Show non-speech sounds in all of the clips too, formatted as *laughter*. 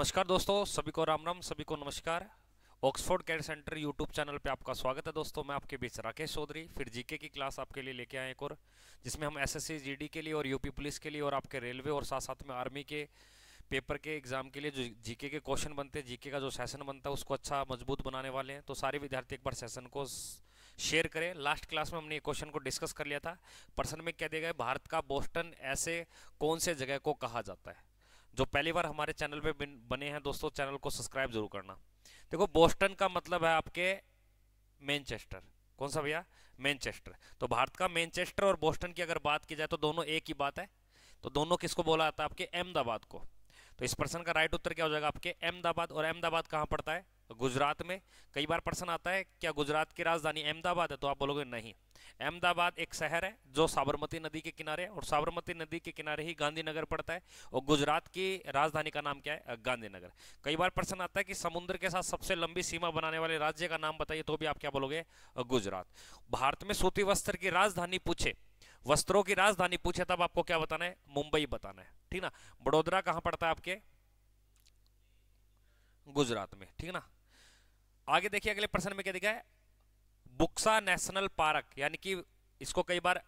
नमस्कार दोस्तों सभी को राम राम सभी को नमस्कार Oxford CAD centre YouTube channel पे आपका स्वागत है दोस्तों मैं आपके बीच राकेश चौधरी फिर जीके की क्लास आपके लिए लेके आए एक और जिसमें हम एसएससी जीडी के लिए और यूपी पुलिस के लिए और आपके रेलवे और साथ साथ में आर्मी के पेपर के एग्ज़ाम के लिए जो जीके के क्वेश्चन बनते हैं जीके का जो सेशन बनता है उसको अच्छा मजबूत बनाने वाले हैं तो सारे विद्यार्थी एक बार सेशन को शेयर करें लास्ट क्लास में हमने ये क्वेश्चन को डिस्कस कर लिया था पर्सन में क्या दिया गया भारत का बोस्टन ऐसे कौन से जगह को कहा जाता है जो पहली बार हमारे चैनल पे बने हैं दोस्तों चैनल को सब्सक्राइब जरूर करना देखो बोस्टन का मतलब है आपके मैनचेस्टर कौन सा भैया मैनचेस्टर तो भारत का मैनचेस्टर और बोस्टन की अगर बात की जाए तो दोनों एक ही बात है तो दोनों किसको बोला जाता है आपके अहमदाबाद को तो इस प्रश्न का राइट उत्तर क्या हो जाएगा आपके अहमदाबाद और अहमदाबाद कहाँ पड़ता है गुजरात में कई बार प्रश्न आता है क्या गुजरात की राजधानी अहमदाबाद है तो आप बोलोगे नहीं अहमदाबाद एक शहर है जो साबरमती नदी के किनारे है और साबरमती नदी के किनारे ही गांधीनगर पड़ता है और गुजरात की राजधानी का नाम क्या है गांधीनगर कई बार प्रश्न आता है कि समुद्र के साथ सबसे लंबी सीमा बनाने वाले राज्य का नाम बताइए तो भी आप क्या बोलोगे गुजरात भारत में सूती वस्त्र की राजधानी पूछे वस्त्रों की राजधानी पूछे तब आपको क्या बताना है मुंबई बताना है ठीक ना बड़ोदरा कहां पड़ता है आपके गुजरात में ठीक ना आगे देखिए अगले प्रश्न में क्या दिखा है बुक्सा नेशनल पार्क यानी कि इसको कई बार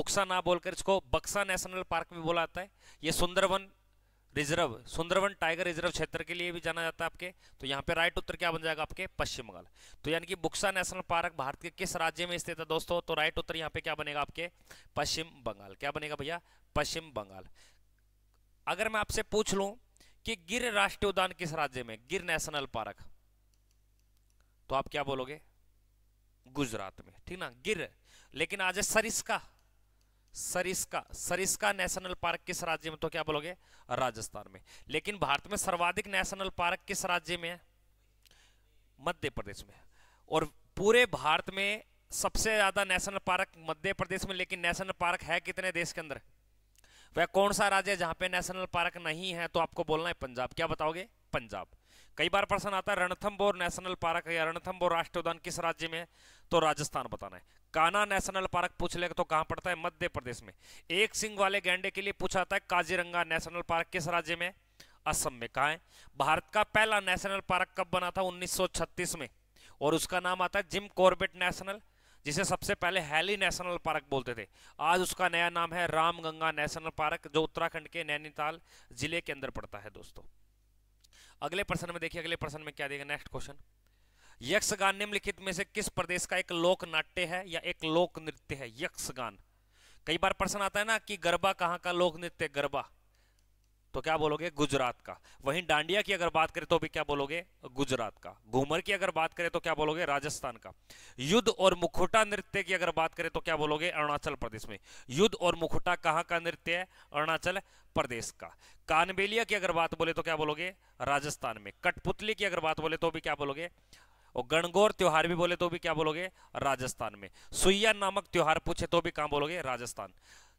बुक्सा ना बोलकर इसको बक्सा नेशनल पार्क भी बोला जाता है ये Sundarban reserve Sundarban tiger reserve क्षेत्र के लिए भी जाना जाता है आपके तो यहाँ पे राइट उत्तर क्या बन जाएगा आपके पश्चिम बंगाल तो यानी कि बुक्सा नेशनल पार्क भारत के किस राज्य में स्थित है दोस्तों तो राइट उत्तर यहाँ पे क्या बनेगा आपके पश्चिम बंगाल क्या बनेगा भैया पश्चिम बंगाल अगर मैं आपसे पूछ लू कि गिर राष्ट्रीय उद्यान किस राज्य में गिर नेशनल पार्क तो आप क्या बोलोगे गुजरात में ठीक ना गिर लेकिन आज है सरिस्का सरिस्का सरिस्का नेशनल पार्क किस राज्य में तो क्या बोलोगे राजस्थान में लेकिन भारत में सर्वाधिक नेशनल पार्क किस राज्य में है मध्य प्रदेश में और पूरे भारत में सबसे ज्यादा नेशनल पार्क मध्य प्रदेश में लेकिन नेशनल पार्क है कितने देश के अंदर वह कौन सा राज्य है जहां पे नेशनल पार्क नहीं है तो आपको बोलना है पंजाब क्या बताओगे पंजाब कई बार प्रश्न आता है रणथम्बोर नेशनल पार्क या रणथम्बोर राष्ट्रीय उद्यान किस राज्य में तो राजस्थान बताना है काना नेशनल पार्क पूछ लेगा तो कहां पड़ता है मध्य प्रदेश में एक सिंह वाले गैंडे के लिए पूछा था काजीरंगा नेशनल पार्क किस राज्य में असम में कहा है भारत का पहला नेशनल पार्क कब बना था उन्नीस में और उसका नाम आता है जिम कॉर्बेट नेशनल जिसे सबसे पहले हैली नेशनल पार्क बोलते थे आज उसका नया नाम है रामगंगा नेशनल पार्क जो उत्तराखंड के नैनीताल जिले के अंदर पड़ता है दोस्तों अगले प्रश्न में देखिए अगले प्रश्न में क्या देगा नेक्स्ट क्वेश्चन यक्षगान निम्नलिखित में से किस प्रदेश का एक लोक नाट्य है या एक लोक नृत्य है यक्षगान कई बार प्रश्न आता है ना कि गरबा कहाँ का लोक नृत्य गरबा तो क्या बोलोगे गुजरात का वहीं डांडिया की अगर बात करें तो भी क्या बोलोगे गुजरात का घूमर की अगर बात करें तो क्या बोलोगे राजस्थान का युद्ध और मुखुटा नृत्य की अगर बात करें तो क्या बोलोगे अरुणाचल प्रदेश में युद्ध और मुखुटा कहाँ का नृत्य है अरुणाचल प्रदेश का कानबेलिया की अगर बात बोले तो क्या बोलोगे राजस्थान में कठपुतली की अगर बात बोले तो भी क्या बोलोगे और गणगौर त्योहार भी बोले तो भी क्या बोलोगे राजस्थान में सुइया नामक त्योहार पूछे तो भी कहाँ बोलोगे राजस्थान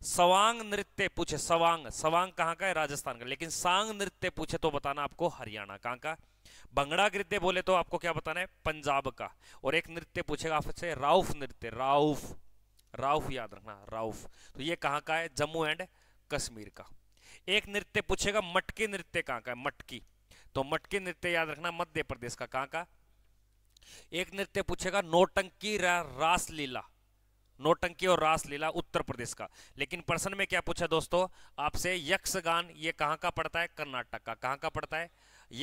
सवांग नृत्य पूछे सवांग सवांग कहां का है राजस्थान का लेकिन सांग नृत्य पूछे तो बताना आपको हरियाणा कहां का बंगड़ा नृत्य बोले तो आपको क्या बताना है पंजाब का और एक नृत्य पूछेगा आपसे राउफ नृत्य राउफ राउफ याद रखना राउफ तो ये कहां का है जम्मू एंड कश्मीर का एक नृत्य पूछेगा मटकी नृत्य कहां का है मटकी तो मटकी नृत्य याद रखना मध्य प्रदेश का कहां का एक नृत्य पूछेगा नोटंकी रा, रासलीला नोटंकी और रास लीला उत्तर प्रदेश का लेकिन प्रश्न में क्या पूछा दोस्तों आपसे यक्षगान ये कहाँ का पड़ता है कर्नाटक का कहाँ का पड़ता है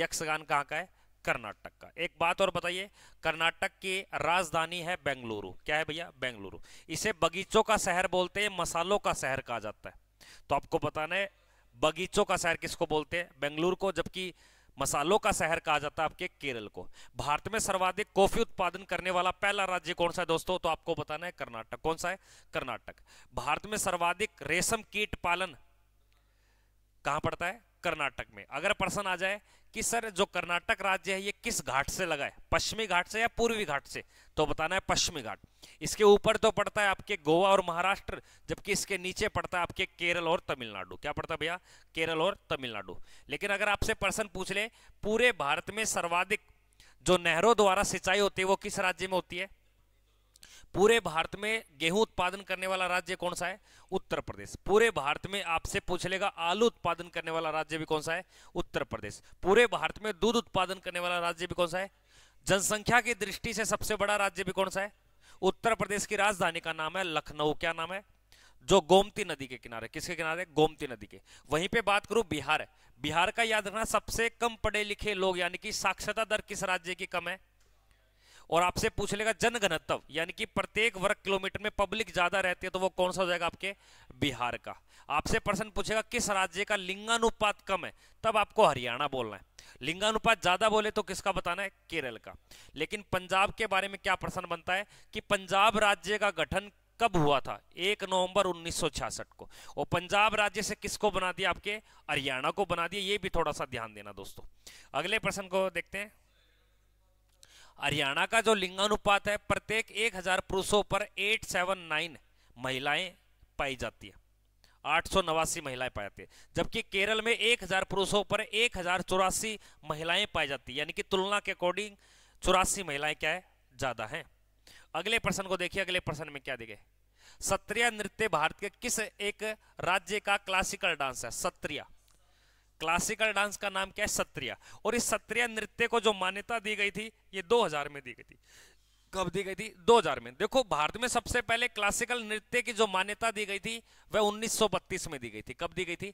यक्षगान कहाँ का है कर्नाटक का एक बात और बताइए कर्नाटक की राजधानी है बेंगलुरु क्या है भैया बेंगलुरु इसे बगीचों का शहर बोलते हैं मसालों का शहर कहा जाता है तो आपको बताना है बगीचों का शहर किसको बोलते हैं बेंगलुरु को जबकि मसालों का शहर कहा जाता है आपके केरल को भारत में सर्वाधिक कॉफी उत्पादन करने वाला पहला राज्य कौन सा है दोस्तों तो आपको बताना है कर्नाटक कौन सा है कर्नाटक भारत में सर्वाधिक रेशम कीट पालन कहां पड़ता है कर्नाटक में अगर प्रश्न आ जाए कि सर जो कर्नाटक राज्य है ये किस घाट से लगा है पश्चिमी घाट से या पूर्वी घाट से तो बताना है पश्चिमी घाट इसके ऊपर तो पड़ता है आपके गोवा और महाराष्ट्र जबकि इसके नीचे पड़ता है आपके केरल और तमिलनाडु क्या पड़ता है भैया केरल और तमिलनाडु लेकिन अगर आपसे प्रश्न पूछ ले पूरे भारत में सर्वाधिक जो नहरों द्वारा सिंचाई होती है वो किस राज्य में होती है पूरे भारत में गेहूं उत्पादन करने वाला राज्य कौन सा है उत्तर प्रदेश पूरे भारत में आपसे पूछ लेगा आलू उत्पादन करने वाला राज्य भी कौन सा है उत्तर प्रदेश पूरे भारत में दूध उत्पादन करने वाला राज्य भी कौन सा है जनसंख्या की दृष्टि से सबसे बड़ा राज्य भी कौन सा है उत्तर प्रदेश की राजधानी का नाम है लखनऊ क्या नाम है जो गोमती नदी के किनारे किसके किनारे गोमती नदी के वहीं पे बात करूं बिहार बिहार का याद रखना सबसे कम पढ़े लिखे लोग यानी कि साक्षरता दर किस राज्य की कम है और आपसे पूछ लेगा जनघनत्व यानी कि प्रत्येक वर्ग किलोमीटर में पब्लिक ज्यादा रहती है तो वो कौन सा हो जाएगा आपके बिहार का आपसे प्रश्न पूछेगा किस राज्य का लिंगानुपात कम है तब आपको हरियाणा बोलना है लिंगानुपात ज्यादा बोले तो किसका बताना है केरल का लेकिन पंजाब के बारे में क्या प्रश्न बनता है कि पंजाब राज्य का गठन कब हुआ था एक नवंबर 1966 को और पंजाब राज्य से किसको बना दिया आपके हरियाणा को बना दिया ये भी थोड़ा सा ध्यान देना दोस्तों अगले प्रश्न को देखते हैं हरियाणा का जो लिंगानुपात है प्रत्येक एक हजार पुरुषों पर एट सेवन नाइन महिलाएं पाई जाती है आठ सौ नवासी महिलाएं पाई जाती है जबकि केरल में एक हजार पुरुषों पर एक हजार चौरासी महिलाएं पाई जाती है यानी कि तुलना के अकॉर्डिंग चौरासी महिलाएं क्या है ज्यादा है अगले प्रश्न को देखिए अगले प्रश्न में क्या देखे सत्रिया नृत्य भारत के किस एक राज्य का क्लासिकल डांस है सत्रिया क्लासिकल डांस का नाम क्या है सत्रिया और इस सत्रिया नृत्य को जो मान्यता दी गई थी ये 2000 में दी गई थी कब दी गई थी 2000 में देखो भारत में सबसे पहले क्लासिकल नृत्य की जो मान्यता दी गई थी वह 1932 में दी गई थी कब दी गई थी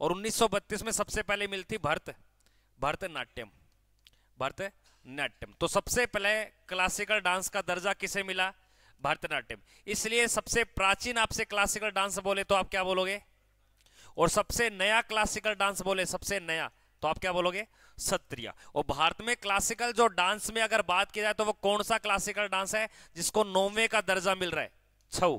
और 1932 में सबसे पहले मिलती थी भरत भरतनाट्यम भरतनाट्यम तो सबसे पहले क्लासिकल डांस का दर्जा किसे मिला भरतनाट्यम इसलिए सबसे प्राचीन आपसे क्लासिकल डांस बोले तो आप क्या बोलोगे और सबसे नया क्लासिकल डांस बोले सबसे नया तो आप क्या बोलोगे सत्रिया और भारत में क्लासिकल जो डांस में अगर बात की जाए तो वो कौन सा क्लासिकल डांस है जिसको नौवे का दर्जा मिल रहा है छऊ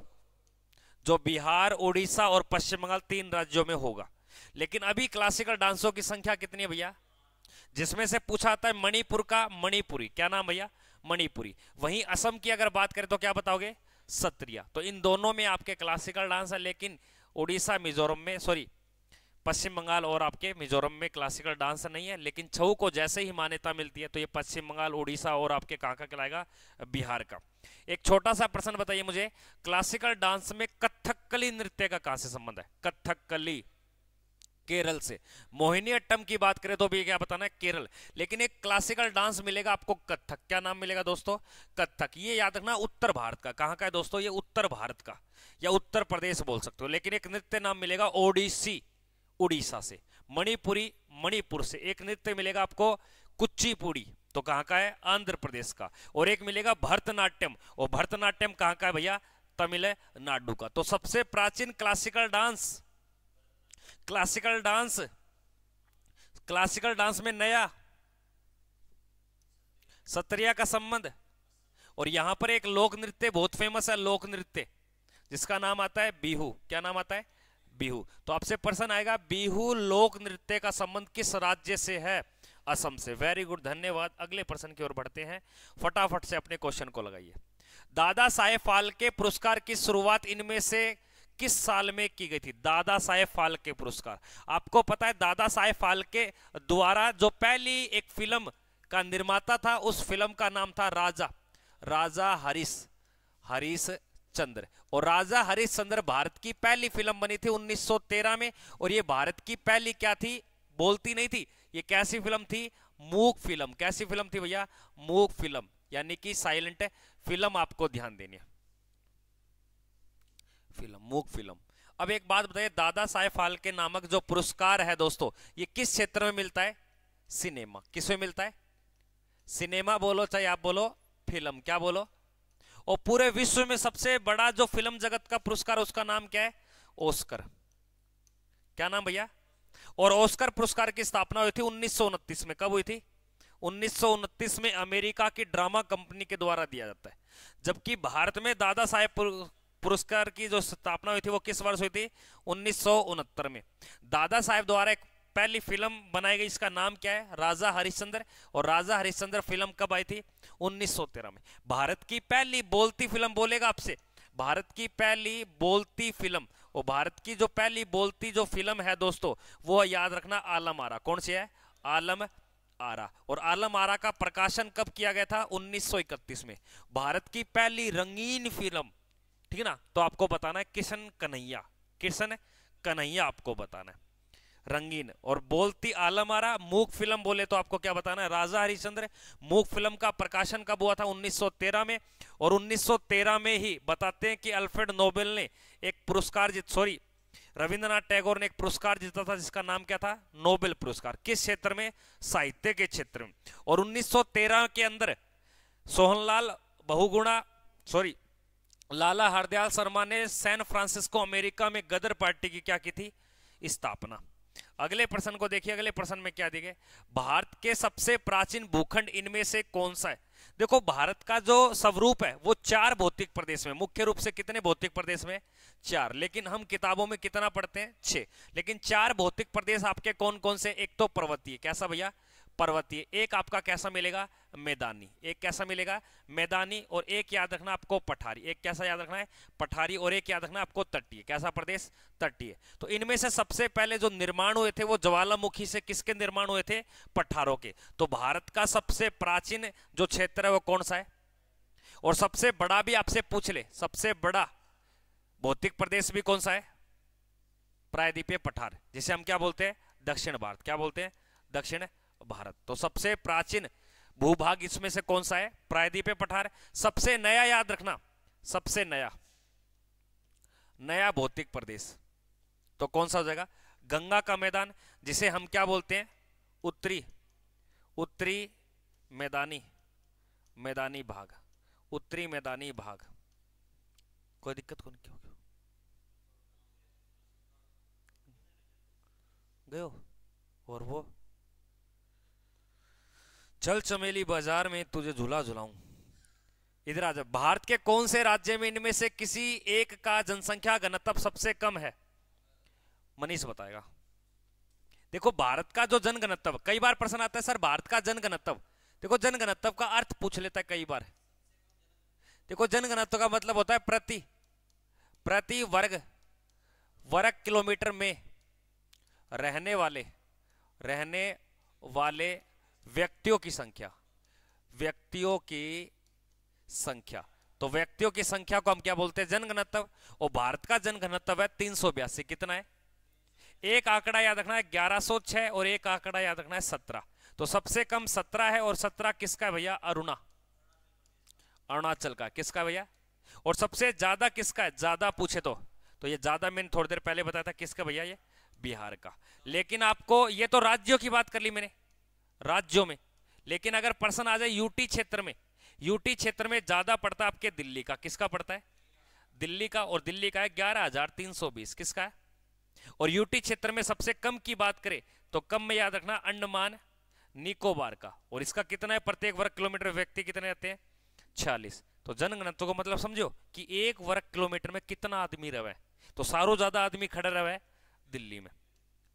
जो बिहार उड़ीसा और पश्चिम बंगाल तीन राज्यों में होगा लेकिन अभी क्लासिकल डांसों की संख्या कितनी है भैया जिसमें से पूछा आता है मणिपुर का मणिपुरी क्या नाम भैया मणिपुरी वहीं असम की अगर बात करें तो क्या बताओगे सत्रिया तो इन दोनों में आपके क्लासिकल डांस है लेकिन उड़ीसा मिजोरम में सॉरी पश्चिम बंगाल और आपके मिजोरम में क्लासिकल डांस नहीं है लेकिन छऊ को जैसे ही मान्यता मिलती है तो ये पश्चिम बंगाल उड़ीसा और आपके कहाँ का कहलाएगा बिहार का एक छोटा सा प्रश्न बताइए मुझे क्लासिकल डांस में कथकली नृत्य का कहाँ से संबंध है कथकली केरल से मोहिनी अट्टम की बात करें तो भी क्या बताना है केरल लेकिन एक क्लासिकल डांस मिलेगा आपको कथक क्या नाम मिलेगा दोस्तों कथक ये याद रखना उत्तर भारत का कहाँ का है दोस्तों ये उत्तर भारत का या उत्तर प्रदेश बोल सकते हो लेकिन एक नृत्य नाम मिलेगा ओडिसी उड़ीसा से मणिपुरी मणिपुर से एक नृत्य मिलेगा आपको कुचीपुड़ी तो कहाँ का है आंध्र प्रदेश का और एक मिलेगा भरतनाट्यम और भरतनाट्यम कहाँ का है भैया तमिलनाडु का तो सबसे प्राचीन classical dance classical dance classical dance में नया सत्रिया का संबंध और यहां पर एक लोक नृत्य बहुत फेमस है लोक नृत्य जिसका नाम आता है बिहू क्या नाम आता है बिहू तो आपसे प्रश्न आएगा बिहू लोक नृत्य का संबंध किस राज्य से है असम से वेरी गुड धन्यवाद अगले प्रश्न की ओर बढ़ते हैं फटाफट से अपने क्वेश्चन को लगाइए दादा साहेब फालके पुरस्कार की शुरुआत इनमें से किस साल में की गई थी दादा साहेब फालके पुरस्कार आपको पता है दादा साहेब फालके द्वारा जो पहली एक फिल्म का निर्माता था उस फिल्म का नाम था राजा राजा हरीश हरीश चंद्र और राजा हरीश चंद्र भारत की पहली फिल्म बनी थी 1913 में और ये भारत की पहली क्या थी बोलती नहीं थी ये कैसी फिल्म थी मूक फिल्म कैसी फिल्म थी भैया मूक फिल्म यानी कि साइलेंट फिल्म आपको ध्यान देनी है फिल्म मूक फिल्म अब एक बात बताइए दादा साहेब फालके नामक जो पुरस्कार है दोस्तों ये किस क्षेत्र में मिलता है सिनेमा किस में मिलता है सिनेमा बोलो चाहे आप बोलो फिल्म क्या बोलो और पूरे विश्व में सबसे बड़ा जो फिल्म जगत का पुरस्कार उसका नाम क्या है ओस्कर क्या नाम भैया और ओस्कर पुरस्कार की स्थापना हुई थी उन्नीस में कब हुई थी उन्नीस में अमेरिका की ड्रामा कंपनी के द्वारा दिया जाता है जबकि भारत में दादा साहेब पुरस्कार की जो स्थापना हुई थी वो किस वर्ष हुई थी उन्नीस में दादा साहेब द्वारा एक पहली फिल्म बनाई गई इसका नाम क्या है राजा हरिश्चंद्र और राजा हरिश्चंद्र फिल्म कब आई थी 1913 में भारत की पहली बोलती फिल्म बोलेगा आपसे भारत की पहली बोलती फिल्म और भारत की जो पहली बोलती जो फिल्म है दोस्तों वो है याद रखना आलम आरा कौन सी है आलम आरा और आलम आरा का प्रकाशन कब किया गया था उन्नीस में भारत की पहली रंगीन फिल्म ठीक है ना तो आपको बताना है किशन कन्हैया किशन कन्हैया आपको बताना है रंगीन और बोलती आलम आरा मूक फिल्म बोले तो आपको क्या बताना है राजा हरिश्चंद्र मूक फिल्म का प्रकाशन कब हुआ था 1913 में और 1913 में ही बताते हैं कि अल्फ्रेड नोबेल ने एक पुरस्कार जीत सॉरी रविंद्रनाथ टैगोर ने एक पुरस्कार जीता था जिसका नाम क्या था नोबेल पुरस्कार किस क्षेत्र में साहित्य के क्षेत्र में और उन्नीस के अंदर सोहनलाल बहुगुणा सॉरी लाला हरदयाल शर्मा ने सैन फ्रांसिस्को अमेरिका में गदर पार्टी की क्या की थी स्थापना अगले प्रश्न को देखिए अगले प्रश्न में क्या दिखे भारत के सबसे प्राचीन भूखंड इनमें से कौन सा है देखो भारत का जो स्वरूप है वो चार भौतिक प्रदेश में मुख्य रूप से कितने भौतिक प्रदेश में चार लेकिन हम किताबों में कितना पढ़ते हैं छे लेकिन चार भौतिक प्रदेश आपके कौन कौन से एक तो पर्वतीय कैसा भैया पर्वतीय एक आपका कैसा मिलेगा मैदानी एक कैसा मिलेगा मैदानी और एक याद रखना आपको पठारी एक कैसा याद रखना है पठारी और एक याद रखना आपको तटीय कैसा प्रदेश तटीय तो इनमें से सबसे पहले जो निर्माण हुए थे वो ज्वालामुखी से किसके निर्माण हुए थे पठारों के तो भारत का सबसे प्राचीन जो क्षेत्र है वो कौन सा है और सबसे बड़ा भी आपसे पूछ ले सबसे बड़ा भौतिक प्रदेश भी कौन सा है प्रायद्वीपीय पठार जिसे हम क्या बोलते हैं दक्षिण भारत क्या बोलते हैं दक्षिण भारत तो सबसे प्राचीन भूभाग इसमें से कौन सा है प्रायद्वीप पठार सबसे नया याद रखना सबसे नया नया भौतिक प्रदेश तो कौन सा हो जाएगा गंगा का मैदान जिसे हम क्या बोलते हैं उत्तरी उत्तरी मैदानी मैदानी भाग उत्तरी मैदानी भाग कोई दिक्कत कौन क्यों गयो और वो चल चमेली बाजार में तुझे झूला झुलाऊं इधर आज भारत के कौन से राज्य में इनमें से किसी एक का जनसंख्या घनत्व सबसे कम है मनीष बताएगा देखो भारत का जो जनगणत्व कई बार प्रश्न आता है सर भारत का जनगणत्व देखो जनगणत्व का अर्थ पूछ लेता है कई बार देखो जनगणत्व का मतलब होता है प्रति प्रति वर्ग वर्ग किलोमीटर में रहने वाले रहने वाले व्यक्तियों की संख्या व्यक्तियों की संख्या तो व्यक्तियों की संख्या को हम क्या बोलते हैं जनघनत्व और भारत का जनघनत्व है तीन कितना है एक आंकड़ा याद रखना है ग्यारह और एक आंकड़ा याद रखना है सत्रह तो सबसे कम सत्रह है और सत्रह किसका भैया अरुणा अरुणाचल का किसका भैया और सबसे ज्यादा किसका है ज्यादा पूछे तो तो ये ज्यादा मैंने थोड़ी देर पहले बताया था किसका भैया ये बिहार का लेकिन आपको ये तो राज्यों की बात कर ली मैंने राज्यों में लेकिन अगर पर्सन आ जाए यूटी क्षेत्र में यूटी क्षेत्र में ज्यादा पड़ता है आपके दिल्ली का किसका पड़ता है दिल्ली का और दिल्ली का है ग्यारह हजार तीन सौ बीस किसका है और यूटी क्षेत्र में सबसे कम की बात करें तो कम में याद रखना अंडमान निकोबार का और इसका कितना है प्रत्येक वर्ग किलोमीटर व्यक्ति कितने रहते हैं छियालीस तो जनगणत को मतलब समझो कि एक वर्ग किलोमीटर में कितना आदमी रवे तो सारो ज्यादा आदमी खड़ा रवे दिल्ली में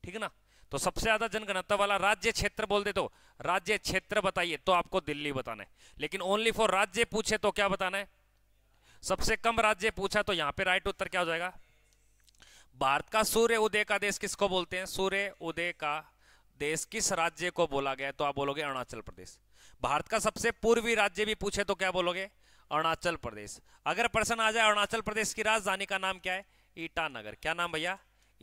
ठीक है ना तो सबसे ज्यादा जनगणना वाला राज्य क्षेत्र बोल दे तो राज्य क्षेत्र बताइए तो आपको दिल्ली बताना है लेकिन ओनली फॉर राज्य पूछे तो क्या बताना है सबसे कम राज्य पूछा तो यहां पे राइट उत्तर क्या हो जाएगा भारत का सूर्य उदय का देश किसको बोलते हैं सूर्य उदय का देश किस राज्य को बोला गया तो आप बोलोगे अरुणाचल प्रदेश भारत का सबसे पूर्वी राज्य भी पूछे तो क्या बोलोगे अरुणाचल प्रदेश अगर प्रश्न आ जाए अरुणाचल प्रदेश की राजधानी का नाम क्या है ईटानगर क्या नाम भैया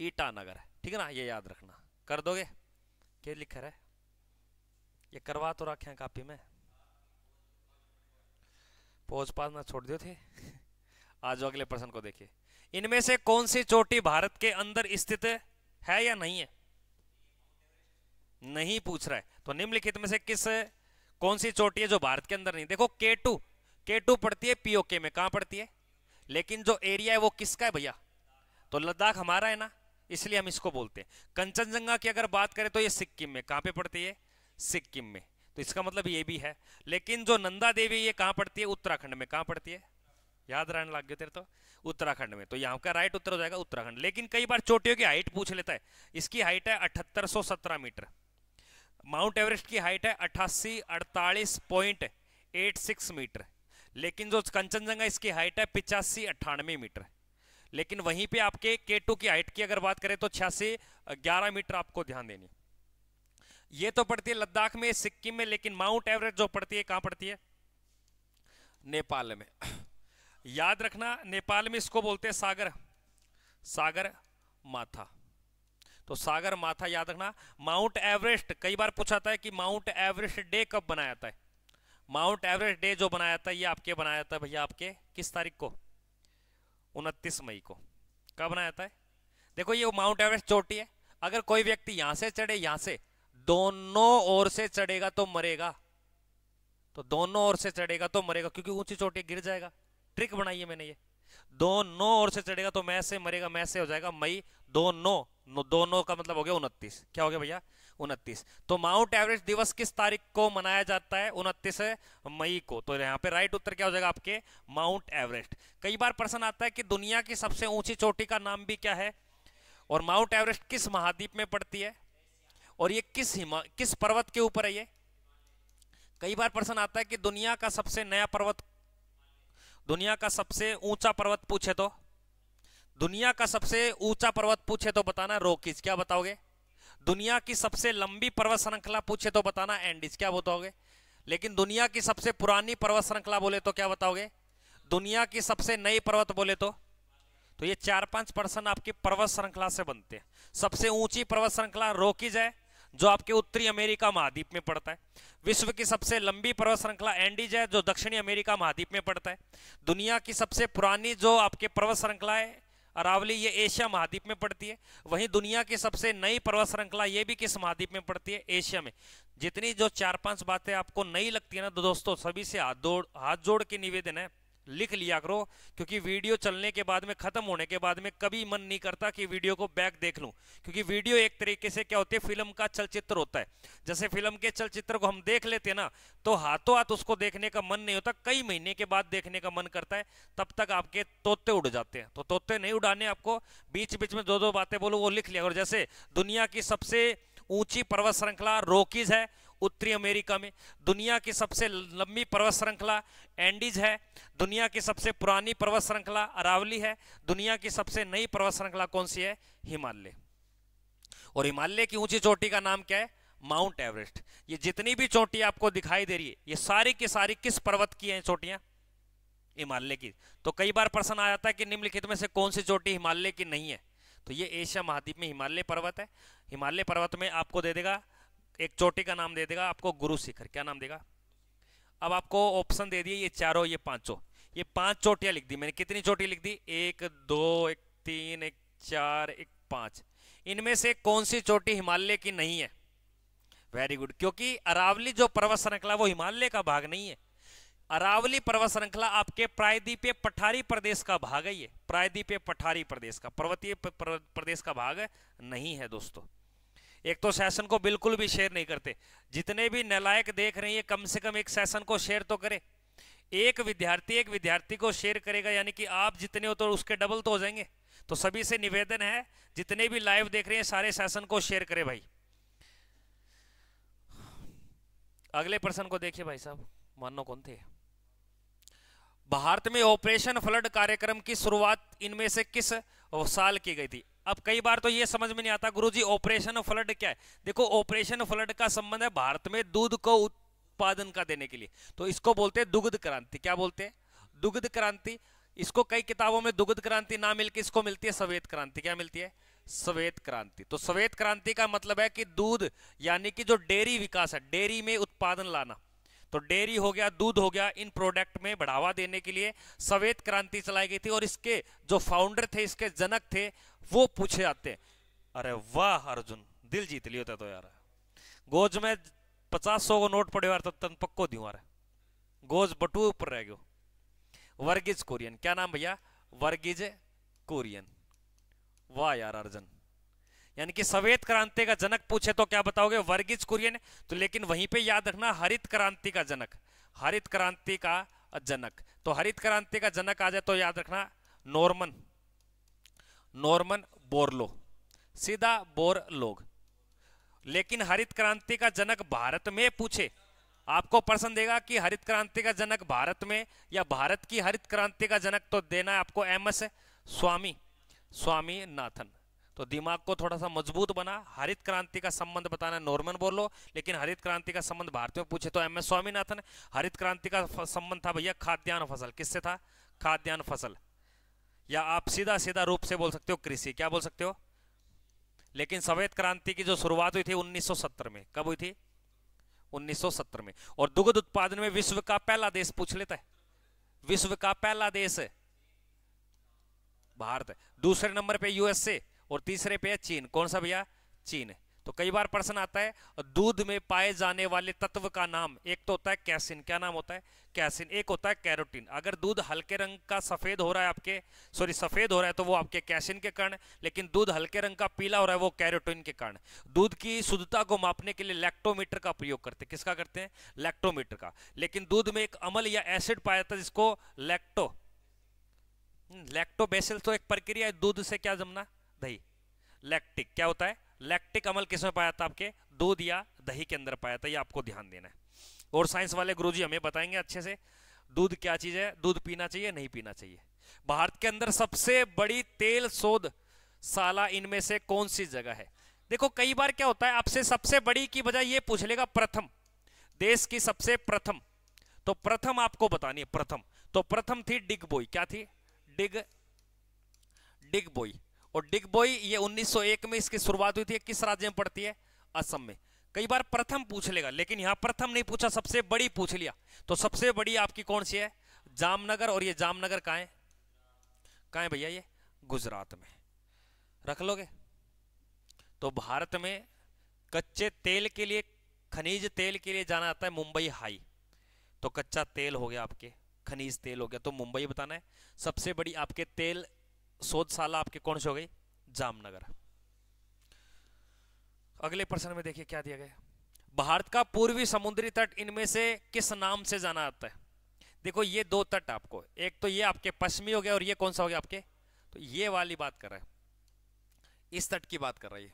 ईटानगर ठीक है ना ये याद रखना कर दोगे लिख रहा है ये करवा तो रखे हैं कापी में पोज पास ना छोड़ दियो थे *laughs* आज अगले प्रश्न को देखिए इनमें से कौन सी चोटी भारत के अंदर स्थित है या नहीं है नहीं पूछ रहा है तो निम्नलिखित में से किस कौन सी चोटी है जो भारत के अंदर नहीं देखो के टू के टू पड़ती है पीओके में कहा पड़ती है लेकिन जो एरिया है वो किसका है भैया तो लद्दाख हमारा है ना इसलिए हम इसको बोलते हैं कंचनजंगा की अगर बात करें तो ये सिक्किम में कहां पे पड़ती है सिक्किम में तो इसका मतलब ये भी है लेकिन जो नंदा देवी ये कहां पड़ती है उत्तराखंड में कहां पड़ती है याद रहने लग गए तेरे तो उत्तराखंड में तो यहाँ का राइट उत्तर हो जाएगा उत्तराखंड लेकिन कई बार चोटियों की हाइट पूछ लेता है इसकी हाइट है अठहत्तर मीटर माउंट एवरेस्ट की हाइट है अठासी अड़तालीस पॉइंट एट सिक्स मीटर लेकिन जो कंचनजंगा इसकी हाइट है पिचासी अट्ठानवे मीटर लेकिन वहीं पे आपके के टू की हाइट की अगर बात करें तो छियासी ग्यारह मीटर आपको ध्यान देनी ये तो पड़ती है लद्दाख में सिक्किम में लेकिन माउंट एवरेस्ट जो पड़ती है कहां पड़ती है नेपाल में *clears throat* याद रखना नेपाल में इसको बोलते हैं सागर सागर माथा तो सागर माथा याद रखना माउंट एवरेस्ट कई बार पूछा था कि माउंट एवरेस्ट डे कब बनाया था माउंट एवरेस्ट डे जो बनाया था ये आपके बनाया था भैया आपके किस तारीख को उनतीस मई को कब बनाया जाता है देखो ये माउंट एवरेस्ट चोटी है अगर कोई व्यक्ति यहां से चढ़े यहां से दोनों ओर से चढ़ेगा तो मरेगा तो दोनों ओर से चढ़ेगा तो मरेगा क्योंकि ऊंची चोटी गिर जाएगा ट्रिक बनाई है मैंने ये दोनों ओर से चढ़ेगा तो मैं से मरेगा मैं से हो जाएगा मई दोनों दोनों का मतलब हो गया उनतीस क्या हो गया भैया उनतीस तो माउंट एवरेस्ट दिवस किस तारीख को मनाया जाता है उनतीस मई को तो यहाँ पे राइट उत्तर क्या हो जाएगा आपके माउंट एवरेस्ट कई बार प्रश्न आता है कि दुनिया की सबसे ऊंची चोटी का नाम भी क्या है और माउंट एवरेस्ट किस महाद्वीप में पड़ती है और ये किस हिमा किस पर्वत के ऊपर है ये कई बार प्रश्न आता है कि दुनिया का सबसे नया पर्वत दुनिया का सबसे ऊंचा पर्वत पूछे तो दुनिया का सबसे ऊंचा पर्वत पूछे तो बताना रोकीज क्या बताओगे दुनिया की सबसे लंबी पर्वत श्रृंखला पूछे तो बताना एंडिस क्या बताओगे लेकिन दुनिया की सबसे पुरानी पर्वत श्रृंखला बोले तो क्या बताओगे दुनिया की सबसे नई पर्वत बोले तो तो ये चार पांच पर्सन आपकी पर्वत श्रृंखला से बनते हैं सबसे ऊंची पर्वत श्रृंखला रोकी जाए जो आपके उत्तरी अमेरिका महाद्वीप में पड़ता है विश्व की सबसे लंबी पर्वत श्रृंखला एंडीज है जो दक्षिणी अमेरिका महाद्वीप में पड़ता है दुनिया की सबसे पुरानी जो आपके पर्वत श्रृंखला है अरावली ये एशिया महाद्वीप में पड़ती है वहीं दुनिया की सबसे नई पर्वत श्रृंखला ये भी किस महाद्वीप में पड़ती है एशिया में जितनी जो चार पांच बातें आपको नई लगती है ना तो दोस्तों सभी से हाथ जोड़ हाथ जोड़ के निवेदन है लिख लिया करो क्योंकि वीडियो चलने के बाद में खत्म होने के बाद में कभी मन नहीं करता कि वीडियो को बैक देख लूं क्योंकि वीडियो एक तरीके से क्या होती है फिल्म का चलचित्र होता है जैसे फिल्म के चलचित्र को हम देख लेते हैं ना तो हाथों हाथ उसको देखने का मन नहीं होता कई महीने के बाद देखने का मन करता है तब तक आपके तोते उड़ जाते हैं तो तोते नहीं उड़ाने आपको बीच बीच में दो दो बातें बोलो वो लिख लिया करो जैसे दुनिया की सबसे ऊंची पर्वत श्रृंखला रोकीज है उत्तरी अमेरिका में दुनिया की सबसे लंबी पर्वत श्रृंखला एंडीज है दुनिया की सबसे पुरानी पर्वत श्रृंखला अरावली है दुनिया की सबसे नई पर्वत श्रृंखला कौन सी है हिमालय और हिमालय की ऊंची चोटी का नाम क्या है माउंट एवरेस्ट ये जितनी भी चोटी आपको दिखाई दे रही है ये सारी की सारी किस पर्वत की है चोटियां हिमालय की तो कई बार प्रश्न आ जाता है कि निम्नलिखित में से कौन सी चोटी हिमालय की नहीं है तो ये एशिया महाद्वीप में हिमालय पर्वत है हिमालय पर्वत में आपको दे देगा एक चोटी का नाम दे देगा आपको गुरु शिखर क्या नाम देगा अब आपको ऑप्शन दे दिए ये चारों ये पांचों ये पांच चोटियां लिख दी मैंने कितनी चोटी लिख दी एक दो एक तीन एक चार एक पांच इनमें से कौन सी चोटी हिमालय की नहीं है वेरी गुड क्योंकि अरावली जो पर्वत श्रृंखला वो हिमालय का भाग नहीं है अरावली पर्वत श्रृंखला आपके प्रायद्वीपीय पठारी प्रदेश का भाग है ये प्रायद्वीपीय पठारी प्रदेश का पर्वतीय प्रदेश का भाग नहीं है दोस्तों एक तो सेशन को बिल्कुल भी शेयर नहीं करते जितने भी नलायक देख रहे हैं कम से कम एक सेशन को शेयर तो करें एक विद्यार्थी एक विद्यार्थी को शेयर करेगा यानी कि आप जितने हो तो उसके डबल तो हो जाएंगे तो सभी से निवेदन है जितने भी लाइव देख रहे हैं सारे सेशन को शेयर करें भाई अगले प्रश्न को देखिए भाई साहब मानो कौन थे भारत में ऑपरेशन फ्लड कार्यक्रम की शुरुआत इनमें से किस साल की गई थी अब कई बार तो ये समझ में नहीं आता गुरुजी ऑपरेशन फ्लड क्या है देखो ऑपरेशन फ्लड का संबंध है भारत में दूध को उत्पादन का देने के लिए तो इसको बोलते हैं दुग्ध क्रांति क्या बोलते हैं दुग्ध क्रांति इसको कई किताबों में दुग्ध क्रांति ना मिलकर इसको मिलती है सवेद क्रांति क्या मिलती है सवेद क्रांति तो सवेद क्रांति का मतलब है कि दूध यानी कि जो डेयरी विकास है डेयरी में उत्पादन लाना तो डेयरी हो गया दूध हो गया इन प्रोडक्ट में बढ़ावा देने के लिए सवेद क्रांति चलाई गई थी और इसके जो फाउंडर थे इसके जनक थे वो पूछे जाते अरे वाह अर्जुन दिल जीत लियो तो यार गोज में पचास सौ को नोट पड़े यार तो तन पक्को दी यार गोज बटू ऊपर रह गयो वर्गीज कुरियन क्या नाम भैया वर्गीज कोरियन वाह यार अर्जुन यानी कि सवेत क्रांति का जनक पूछे तो क्या बताओगे वर्गीज कुरियन तो लेकिन वहीं पे याद रखना हरित क्रांति का जनक हरित क्रांति का जनक तो हरित क्रांति का जनक आ जाए तो याद रखना नॉर्मन नॉर्मन बोरलो सीधा बोर लोग लेकिन हरित क्रांति का जनक भारत में पूछे आपको प्रश्न देगा कि हरित क्रांति का जनक भारत में या भारत की हरित क्रांति का जनक तो देना है आपको M S Swami Swaminathan तो दिमाग को थोड़ा सा मजबूत बना हरित क्रांति का संबंध बताना नॉर्मन बोलो लेकिन हरित क्रांति का संबंध भारत में पूछे तो एम एस स्वामीनाथन हरित क्रांति का संबंध था भैया खाद्यान्न फसल किससे था खाद्यान्न फसल या आप सीधा सीधा रूप से बोल सकते हो कृषि क्या बोल सकते हो लेकिन सफेद क्रांति की जो शुरुआत हुई थी 1970 में कब हुई थी 1970 में और दुग्ध उत्पादन में विश्व का पहला देश पूछ लेता है विश्व का पहला देश भारत दूसरे नंबर पे यूएसए और तीसरे पे है चीन कौन सा भैया चीन तो कई बार प्रश्न आता है दूध में पाए जाने वाले तत्व का नाम एक तो होता है कैसिन क्या नाम होता है कैसिन एक होता है कैरोटीन अगर दूध हल्के रंग का सफेद हो रहा है आपके सॉरी सफेद हो रहा है तो वो आपके कैसिन के कारण लेकिन दूध हल्के रंग का पीला हो रहा है वो कैरोटीन के कारण दूध की शुद्धता को मापने के लिए लैक्टोमीटर का प्रयोग करते हैं किसका करते हैं लैक्टोमीटर का लेकिन दूध में एक अमल या एसिड पाया जाता है जिसको लैक्टो हम्म, लैक्टोबेसिल तो एक प्रक्रिया है दूध से क्या जमना दही लैक्टिक क्या होता है लैक्टिक अमल किसमें पाया था आपके दूध या दही के अंदर पाया था ये आपको ध्यान देना है और साइंस वाले गुरुजी हमें बताएंगे अच्छे से दूध क्या चीज है दूध पीना चाहिए नहीं पीना चाहिए भारत के अंदर सबसे बड़ी तेल शोध साला इनमें से कौन सी जगह है देखो कई बार क्या होता है आपसे सबसे बड़ी की बजाय ये पूछ लेगा प्रथम देश की सबसे प्रथम तो प्रथम आपको बतानी है प्रथम तो प्रथम थी डिग बोई क्या थी डिग डिग बोई और डिग डिगबोई ये 1901 में इसकी शुरुआत हुई थी किस राज्य में पड़ती है असम में कई बार प्रथम पूछ लेगा लेकिन यहां प्रथम नहीं पूछा सबसे बड़ी पूछ लिया तो सबसे बड़ी आपकी कौन सी है जामनगर और ये जामनगर कहा है कहा है भैया ये गुजरात में रख लोगे तो भारत में कच्चे तेल के लिए खनिज तेल के लिए जाना जाता है मुंबई हाई तो कच्चा तेल हो गया आपके खनिज तेल हो गया तो मुंबई बताना है सबसे बड़ी आपके तेल शोधशाला आपके कौन से हो गई जामनगर अगले प्रश्न में देखिए क्या दिया गया भारत का पूर्वी समुद्री तट इनमें से किस नाम से जाना जाता है देखो ये दो तट आपको एक तो ये आपके पश्चिमी हो गया और ये कौन सा हो गया आपके तो ये वाली बात कर रहा है इस तट की बात कर रही है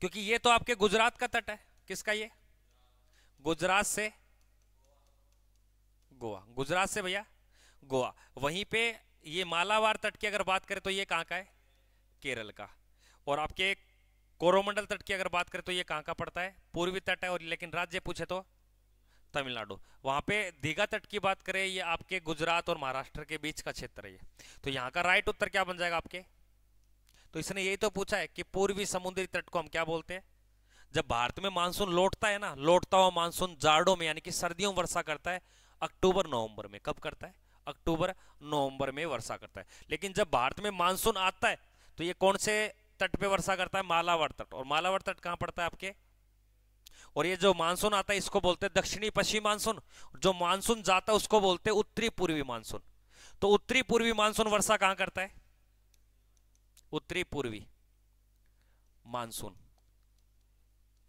क्योंकि ये तो आपके गुजरात का तट है किसका ये गुजरात से गोवा गुजरात से भैया गोवा वहीं पे ये मालावार तट की अगर बात करें तो ये कहाँ का है केरल का और आपके कोरोमंडल तट की अगर बात करें तो ये कहाँ का पड़ता है पूर्वी तट है और लेकिन राज्य पूछे तो तमिलनाडु वहां पे दीघा तट की बात करें ये आपके गुजरात और महाराष्ट्र के बीच का क्षेत्र है तो यहाँ का राइट उत्तर क्या बन जाएगा आपके तो इसने यही तो पूछा है कि पूर्वी समुद्री तट को हम क्या बोलते हैं जब भारत में मानसून लौटता है ना लौटता हुआ मानसून जाड़ों में यानी कि सर्दियों वर्षा करता है अक्टूबर नवंबर में कब करता है अक्टूबर नवंबर में वर्षा करता है लेकिन जब भारत में मानसून आता है तो ये कौन से तट पे वर्षा करता है मालावर तट और मालावर तट कहां पड़ता है आपके और ये जो मानसून आता है इसको बोलते हैं दक्षिणी पश्चिमी मानसून जो मानसून जाता है उसको बोलते हैं उत्तरी पूर्वी मानसून तो उत्तरी पूर्वी मानसून वर्षा कहां करता है उत्तरी पूर्वी मानसून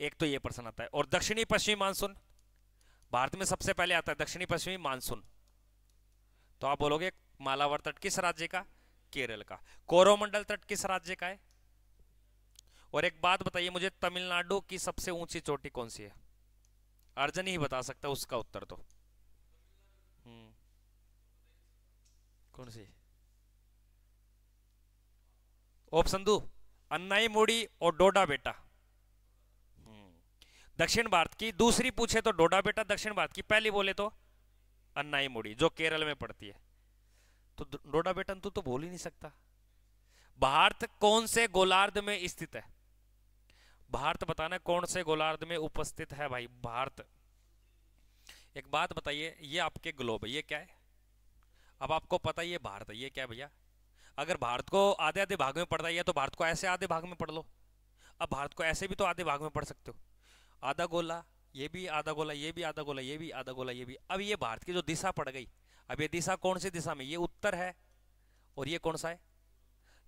एक तो ये प्रश्न आता है और दक्षिणी पश्चिमी मानसून भारत में सबसे पहले आता है दक्षिणी पश्चिमी मानसून तो आप बोलोगे मालावर तट किस राज्य का केरल का कोरोमंडल तट किस राज्य का है और एक बात बताइए मुझे तमिलनाडु की सबसे ऊंची चोटी कौन सी है अर्जन ही बता सकता है उसका उत्तर तो हम्म। कौन सी ऑप्शन दो अन्नाई मोड़ी और डोडा बेटा हम्म। दक्षिण भारत की दूसरी पूछे तो डोडा बेटा दक्षिण भारत की पहली बोले तो अन्नाई मुड़ी जो केरल में पड़ती है तो डोडा बेटन तू तो बोल ही नहीं सकता भारत कौन से गोलार्ध में स्थित है भारत बताना कौन से गोलार्ध में उपस्थित है भाई भारत एक बात बताइए ये आपके ग्लोब ये क्या है अब आपको पता ये भारत है ये क्या भैया अगर भारत को आधे आधे भाग में पड़ता है तो भारत को ऐसे आधे भाग में पढ़ लो अब भारत को ऐसे भी तो आधे भाग में पढ़ सकते हो आधा गोला ये भी आधा गोला ये भी आधा गोला ये भी आधा गोला ये भी अब ये भारत की जो दिशा पड़ गई अब ये दिशा कौन सी दिशा में ये उत्तर है और ये कौन सा है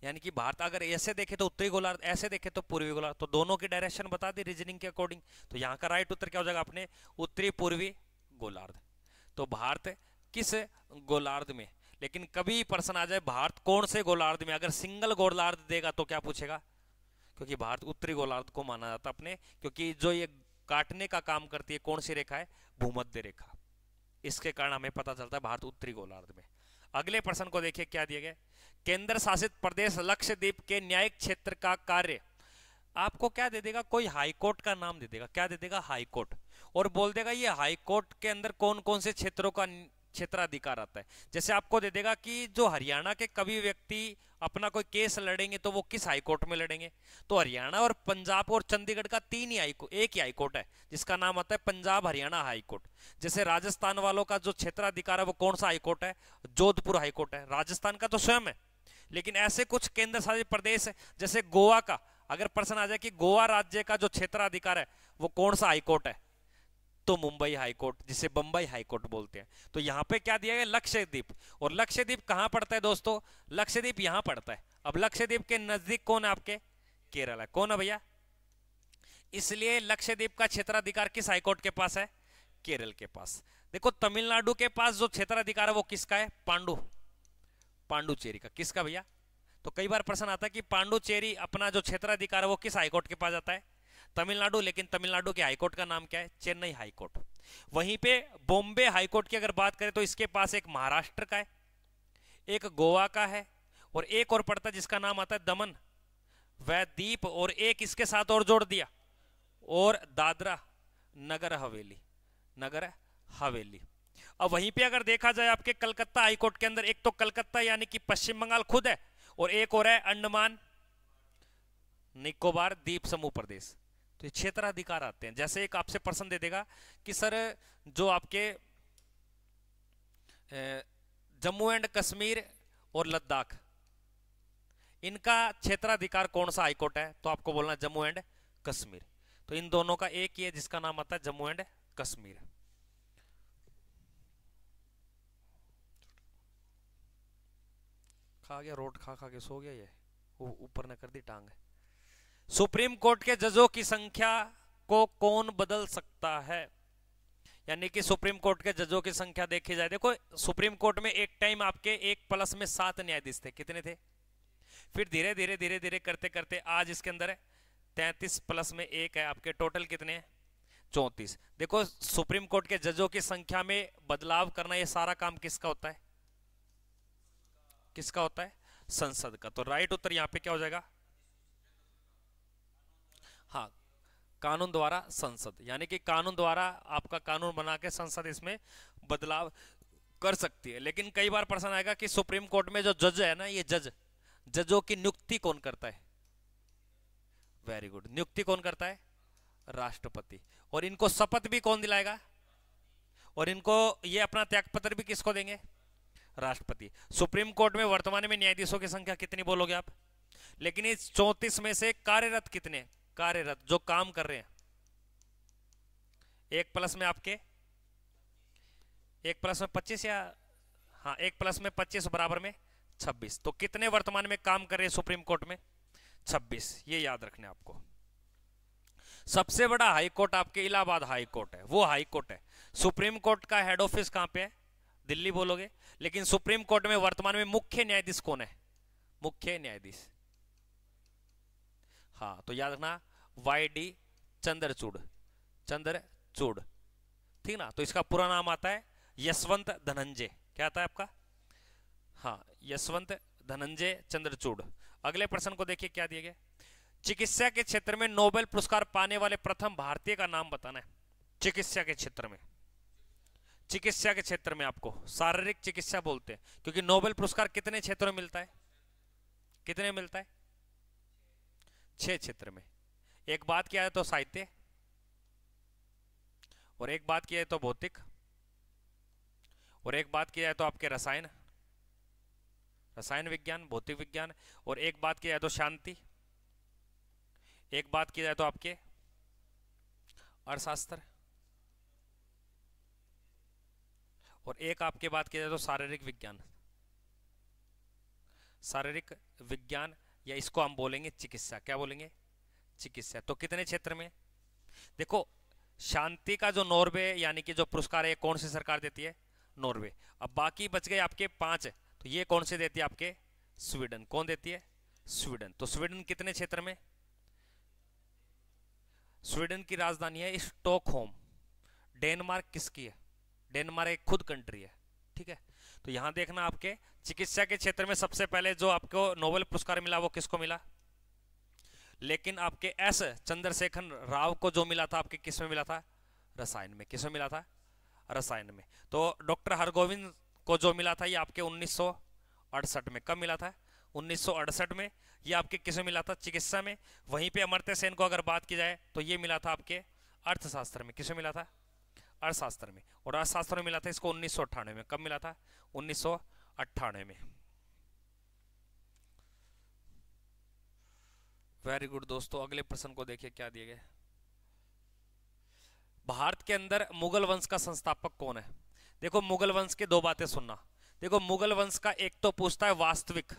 यानी कि भारत अगर ऐसे देखे तो उत्तरी गोलार्ध ऐसे देखे तो पूर्वी गोलार्ध तो दोनों की डायरेक्शन बता दी रीजनिंग के अकॉर्डिंग तो यहाँ का राइट उत्तर क्या हो जाएगा अपने उत्तरी पूर्वी गोलार्ध तो भारत किस गोलार्ध में लेकिन कभी प्रश्न आ जाए भारत कौन से गोलार्ध में अगर सिंगल गोलार्ध देगा तो क्या पूछेगा क्योंकि भारत उत्तरी गोलार्ध को माना जाता अपने क्योंकि जो ये काटने का काम करती है कौन सी रेखा है भूमध्य रेखा इसके कारण हमें पता चलता है भारत उत्तरी गोलार्ध में अगले प्रश्न को देखिए क्या दिया गया केंद्र शासित प्रदेश लक्षद्वीप के न्यायिक क्षेत्र का कार्य आपको क्या दे देगा कोई हाईकोर्ट का नाम दे देगा क्या दे देगा हाईकोर्ट और बोल देगा ये हाईकोर्ट के अंदर कौन कौन से क्षेत्रों का क्षेत्राधिकार आता है जैसे आपको दे देगा कि जो हरियाणा के कवि व्यक्ति अपना कोई केस लड़ेंगे तो वो किस हाईकोर्ट में लड़ेंगे तो हरियाणा और पंजाब और चंडीगढ़ का तीन ही हाईकोर्ट एक ही हाईकोर्ट है जिसका नाम आता है पंजाब हरियाणा हाईकोर्ट जैसे राजस्थान वालों का जो क्षेत्राधिकार है वो कौन सा हाईकोर्ट है जोधपुर हाईकोर्ट है राजस्थान का तो स्वयं है लेकिन ऐसे कुछ केंद्र शासित प्रदेश है जैसे गोवा का अगर प्रश्न आ जाए कि गोवा राज्य का जो क्षेत्राधिकार है वो कौन सा हाईकोर्ट है तो मुंबई हाईकोर्ट जिसे बंबई हाईकोर्ट बोलते हैं तो यहाँ पे क्या दिया गया लक्ष्यद्वीप और लक्ष्यद्वीप कहाँ पड़ता है दोस्तों लक्ष्यद्वीप यहाँ पड़ता है अब लक्ष्यद्वीप के नजदीक कौन है आपके केरल है कौन है भैया इसलिए लक्ष्यद्वीप का क्षेत्राधिकार किस हाईकोर्ट के पास है केरल के पास देखो तमिलनाडु के पास जो क्षेत्राधिकार है वो किसका है पांडु पांडुचेरी का किसका भैया तो कई बार प्रश्न आता है कि पांडुचेरी अपना जो क्षेत्राधिकार है वो किस हाईकोर्ट के पास आता है तमिलनाडु लेकिन तमिलनाडु के हाईकोर्ट का नाम क्या है चेन्नई हाईकोर्ट वहीं पे बॉम्बे हाईकोर्ट की अगर बात करें तो इसके पास एक महाराष्ट्र का है एक गोवा का है और एक और पड़ता जिसका नाम आता है दमन वह द्वीप और एक इसके साथ और जोड़ दिया और दादरा नगर हवेली नगर हवेली अब वहीं पे अगर देखा जाए आपके कलकत्ता हाईकोर्ट के अंदर एक तो कलकत्ता यानी कि पश्चिम बंगाल खुद है और एक और है अंडमान निकोबार द्वीप समूह प्रदेश तो क्षेत्राधिकार आते हैं जैसे एक आपसे प्रश्न दे देगा कि सर जो आपके जम्मू एंड कश्मीर और लद्दाख इनका क्षेत्राधिकार कौन सा हाईकोर्ट है तो आपको बोलना जम्मू एंड कश्मीर तो इन दोनों का एक ही है जिसका नाम आता है जम्मू एंड कश्मीर खा गया रोट खा खा के सो गया ये ऊपर ने कर दी टांग सुप्रीम कोर्ट के जजों की संख्या को कौन बदल सकता है यानी कि सुप्रीम कोर्ट के जजों की संख्या देखी जाए देखो सुप्रीम कोर्ट में एक टाइम आपके एक प्लस में सात न्यायाधीश थे कितने थे फिर धीरे धीरे धीरे धीरे करते करते आज इसके अंदर है तैंतीस प्लस में एक है आपके टोटल कितने हैं चौंतीस देखो सुप्रीम कोर्ट के जजों की संख्या में बदलाव करना यह सारा काम किसका होता है किसका होता है संसद का तो राइट उत्तर यहां पे क्या हो जाएगा हाँ कानून द्वारा संसद यानी कि कानून द्वारा आपका कानून बना के संसद इसमें बदलाव कर सकती है लेकिन कई बार प्रश्न आएगा कि सुप्रीम कोर्ट में जो जज है ना ये जज जजों की नियुक्ति कौन करता है वेरी गुड नियुक्ति कौन करता है राष्ट्रपति और इनको शपथ भी कौन दिलाएगा और इनको ये अपना त्यागपत्र भी किसको देंगे राष्ट्रपति सुप्रीम कोर्ट में वर्तमान में न्यायाधीशों की संख्या कितनी बोलोगे आप लेकिन इस चौंतीस में से कार्यरत कितने कार्यरत जो काम कर रहे हैं एक प्लस में आपके एक प्लस में पच्चीस या हाँ एक प्लस में पच्चीस बराबर में छब्बीस तो कितने वर्तमान में काम कर रहे हैं सुप्रीम कोर्ट में छब्बीस ये याद रखने आपको सबसे बड़ा हाई कोर्ट आपके इलाहाबाद हाई कोर्ट है वो हाई कोर्ट है सुप्रीम कोर्ट का हेड ऑफिस कहां पे है दिल्ली बोलोगे लेकिन सुप्रीम कोर्ट में वर्तमान में मुख्य न्यायाधीश कौन है मुख्य न्यायाधीश हाँ तो याद रखना वाई डी चंद्रचूड चंद्रचूड ठीक ना तो इसका पूरा नाम आता है यशवंत धनंजय क्या आता है आपका हाँ यशवंत धनंजय चंद्रचूड अगले प्रश्न को देखिए क्या दिया गया चिकित्सा के क्षेत्र में नोबेल पुरस्कार पाने वाले प्रथम भारतीय का नाम बताना है चिकित्सा के क्षेत्र में चिकित्सा के क्षेत्र में आपको शारीरिक चिकित्सा बोलते हैं क्योंकि नोबेल पुरस्कार कितने क्षेत्रों में मिलता है कितने मिलता है छह क्षेत्र में एक बात किया है तो साहित्य और एक बात किया है तो भौतिक और एक बात किया है तो आपके रसायन रसायन विज्ञान भौतिक विज्ञान और एक बात किया है तो शांति एक बात की जाए तो आपके अर्थशास्त्र और एक आपके बात की जाए तो शारीरिक विज्ञान शारीरिक विज्ञान या इसको हम बोलेंगे चिकित्सा क्या बोलेंगे चिकित्सा तो कितने क्षेत्र में देखो शांति का जो नॉर्वे यानी कि जो पुरस्कार है कौन सी सरकार देती है नॉर्वे अब बाकी बच गए आपके पांच तो ये कौन से देती है आपके स्वीडन कौन देती है स्वीडन तो स्वीडन कितने क्षेत्र में स्वीडन की राजधानी है स्टॉकहोम डेनमार्क किसकी है डेनमार्क एक खुद कंट्री है ठीक है तो यहां देखना आपके चिकित्सा के क्षेत्र में सबसे पहले जो आपको नोबेल पुरस्कार मिला वो किसको मिला लेकिन आपके एस चंद्रशेखर राव को जो मिला था आपके किस में मिला था रसायन में किसमें मिला था रसायन में तो डॉक्टर हरगोविंद को जो मिला था ये आपके उन्नीस में कब मिला था उन्नीस में ये आपके किस मिला था चिकित्सा में वहीं पे अमर्त्य सेन को अगर बात की जाए तो ये मिला था आपके अर्थशास्त्र में किसमें मिला था अर्थशास्त्र में और अर्थशास्त्र में मिला था इसको उन्नीस में कब मिला था उन्नीस में वेरी गुड दोस्तों अगले प्रश्न को देखिए क्या दिए गए भारत के अंदर मुगल वंश का संस्थापक कौन है देखो मुगल वंश के दो बातें सुनना देखो मुगल वंश का एक तो पूछता है वास्तविक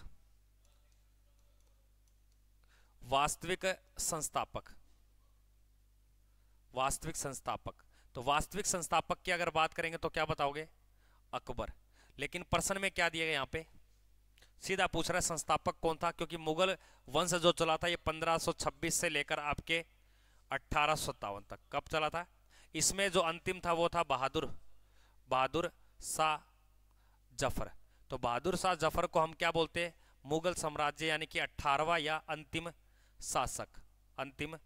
वास्तविक संस्थापक वास्तविक संस्थापक तो वास्तविक संस्थापक की अगर बात करेंगे तो क्या बताओगे अकबर लेकिन प्रश्न में क्या दिया गया यहाँ पे सीधा पूछ रहा है संस्थापक कौन था क्योंकि मुगल वंश जो चला था ये 1526 से लेकर आपके अट्ठारह तक कब चला था इसमें जो अंतिम था वो था बहादुर बहादुर शाह जफर तो बहादुर शाह जफर को हम क्या बोलते हैं मुगल साम्राज्य यानी कि अट्ठारवा या अंतिम शासक अंतिम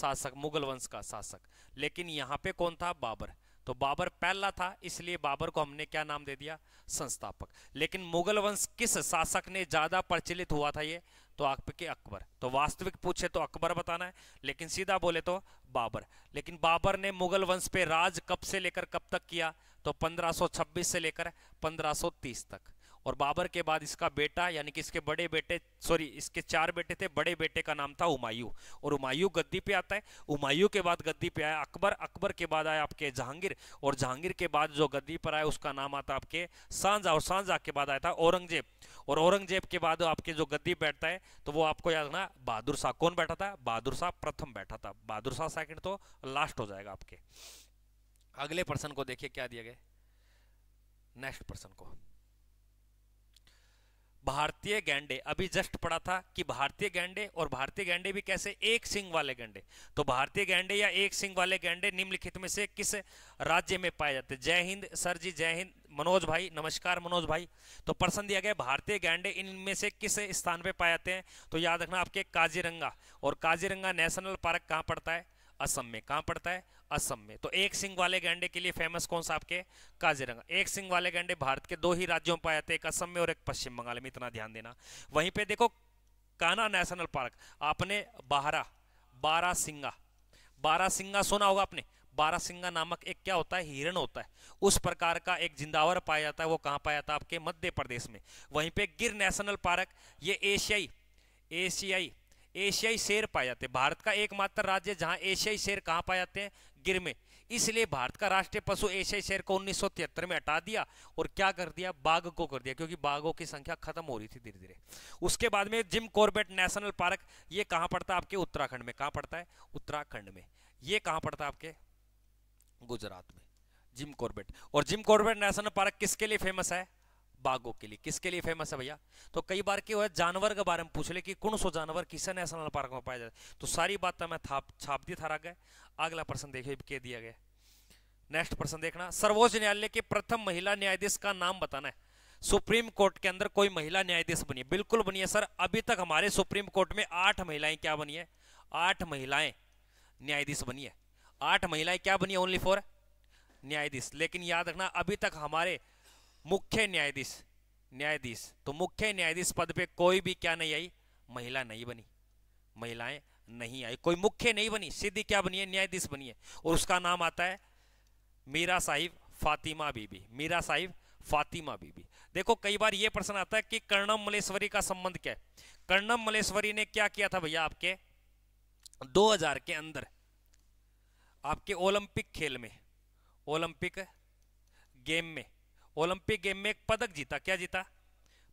शासक मुगल वंश का शासक लेकिन यहाँ पे कौन था बाबर तो बाबर पहला था इसलिए बाबर को हमने क्या नाम दे दिया संस्थापक लेकिन मुगल वंश किस शासक ने ज्यादा प्रचलित हुआ था ये तो आपके अकबर तो वास्तविक पूछे तो अकबर बताना है लेकिन सीधा बोले तो बाबर लेकिन बाबर ने मुगल वंश पे राज कब से लेकर कब तक किया तो 1526 से लेकर 1530 तक और बाबर के बाद इसका बेटा यानी कि इसके बड़े बेटे सॉरी इसके चार बेटे थे बड़े बेटे का नाम था उमायू और उमायू गद्दी पे आता है उमायू के बाद गद्दी पे आया अकबर अकबर के बाद आया आपके जहांगीर और जहांगीर के बाद जो गद्दी पर आया उसका नाम आता आपके सांझा और सांझा के बाद आया था औरंगजेब और औरंगजेब के बाद आपके जो गद्दी बैठता है तो वो आपको याद रखना बहादुर शाह कौन बैठा था बहादुर शाह प्रथम बैठा था बहादुर शाह सेकेंड तो लास्ट हो जाएगा आपके अगले पर्सन को देखिए क्या दिया गया नेक्स्ट पर्सन को भारतीय गैंडे अभी जस्ट पढ़ा था कि भारतीय गैंडे और भारतीय गैंडे भी कैसे एक सिंह वाले गैंडे तो भारतीय गैंडे या एक सिंह वाले गैंडे निम्नलिखित में से किस राज्य में पाए जाते हैं जय हिंद सर जी जय हिंद मनोज भाई नमस्कार मनोज भाई तो प्रश्न दिया गया भारतीय गैंडे इनमें से किस स्थान पर पाए जाते हैं तो याद रखना आपके काजीरंगा और काजीरंगा नेशनल पार्क कहाँ पड़ता है असम में कहां पड़ता है असम में तो एक सिंह वाले गैंडे के लिए फेमस कौन सा आपके काजीरंगा एक सिंह वाले गैंडे भारत के दो ही राज्यों में पाए जाते हैं एक असम में और एक पश्चिम बंगाल में इतना ध्यान देना वहीं पे देखो काना नेशनल पार्क आपने बाहरा बारा सिंगा बारा सिंगा सुना होगा आपने बारा सिंगा नामक एक क्या होता है हिरण होता है उस प्रकार का एक जिंदावर पाया जाता है वो कहाँ पाया जाता है आपके मध्य प्रदेश में वहीं पे गिर नेशनल पार्क ये एशियाई एशियाई एशियाई शेर पाए जाते हैं भारत का एकमात्र राज्य जहां एशियाई शेर कहां पाए जाते हैं गिर में इसलिए भारत का राष्ट्रीय पशु एशियाई शेर को उन्नीस में हटा दिया और क्या कर दिया बाघ को कर दिया क्योंकि बाघों की संख्या खत्म हो रही थी धीरे धीरे उसके बाद में जिम कॉर्बेट नेशनल पार्क ये कहाँ पड़ता है आपके उत्तराखंड में कहाँ पड़ता है उत्तराखंड में ये कहाँ पड़ता है आपके गुजरात में जिम कॉर्बेट और जिम कॉर्बेट नेशनल पार्क किसके लिए फेमस है बाघों के लिए किसके लिए फेमस है भैया तो कई बार क्या हुआ जानवर के बारे में पूछ ले कि कौन सो जानवर किसे नेशनल पार्क में पाया जाता है तो सारी बात मैं थाप छाप दी थारा गए अगला प्रश्न देखिए के दिया गया नेक्स्ट प्रश्न देखना सर्वोच्च न्यायालय के प्रथम महिला न्यायाधीश का नाम बताना है सुप्रीम कोर्ट के अंदर कोई महिला न्यायाधीश बनी है बिल्कुल बनी है सर अभी तक हमारे सुप्रीम कोर्ट में आठ महिलाएं क्या बनी है आठ महिलाएं न्यायाधीश बनी है आठ महिलाएं क्या बनी है ओनली फॉर न्यायाधीश लेकिन याद रखना अभी तक हमारे मुख्य न्यायाधीश न्यायाधीश तो मुख्य न्यायाधीश पद पे कोई भी क्या नहीं आई महिला नहीं बनी महिलाएं नहीं आई कोई मुख्य नहीं बनी सीधी क्या बनी है न्यायाधीश बनी है और उसका नाम आता है मीरा साहिब फातिमा बीबी मीरा साहिब फातिमा बीबी देखो कई बार ये प्रश्न आता है कि कर्णम मलेश्वरी का संबंध क्या है कर्णम मलेश्वरी ने क्या किया था भैया आपके 2000 के अंदर आपके ओलंपिक खेल में ओलंपिक गेम में ओलंपिक गेम में एक पदक जीता क्या जीता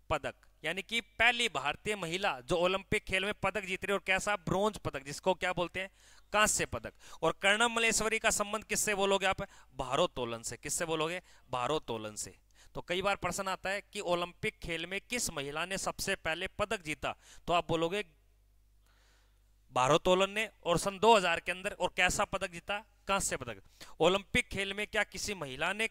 पदक यानी कि पहली भारतीय महिला जो ओलंपिक खेल में पदक जीत रही और कैसा ब्रॉन्ज पदक जिसको क्या बोलते हैं कांस्य पदक और कर्णम मलेश्वरी का संबंध किससे बोलोगे आप भारोत्तोलन से किससे बोलोगे भारोत्तोलन से तो कई बार प्रश्न आता है कि ओलंपिक खेल में किस महिला ने सबसे पहले पदक जीता तो आप बोलोगे भारोत्तोलन ने और सन 2000 के अंदर और कैसा पदक जीता कांस्य पदक ओलंपिक खेल में क्या किसी महिला ने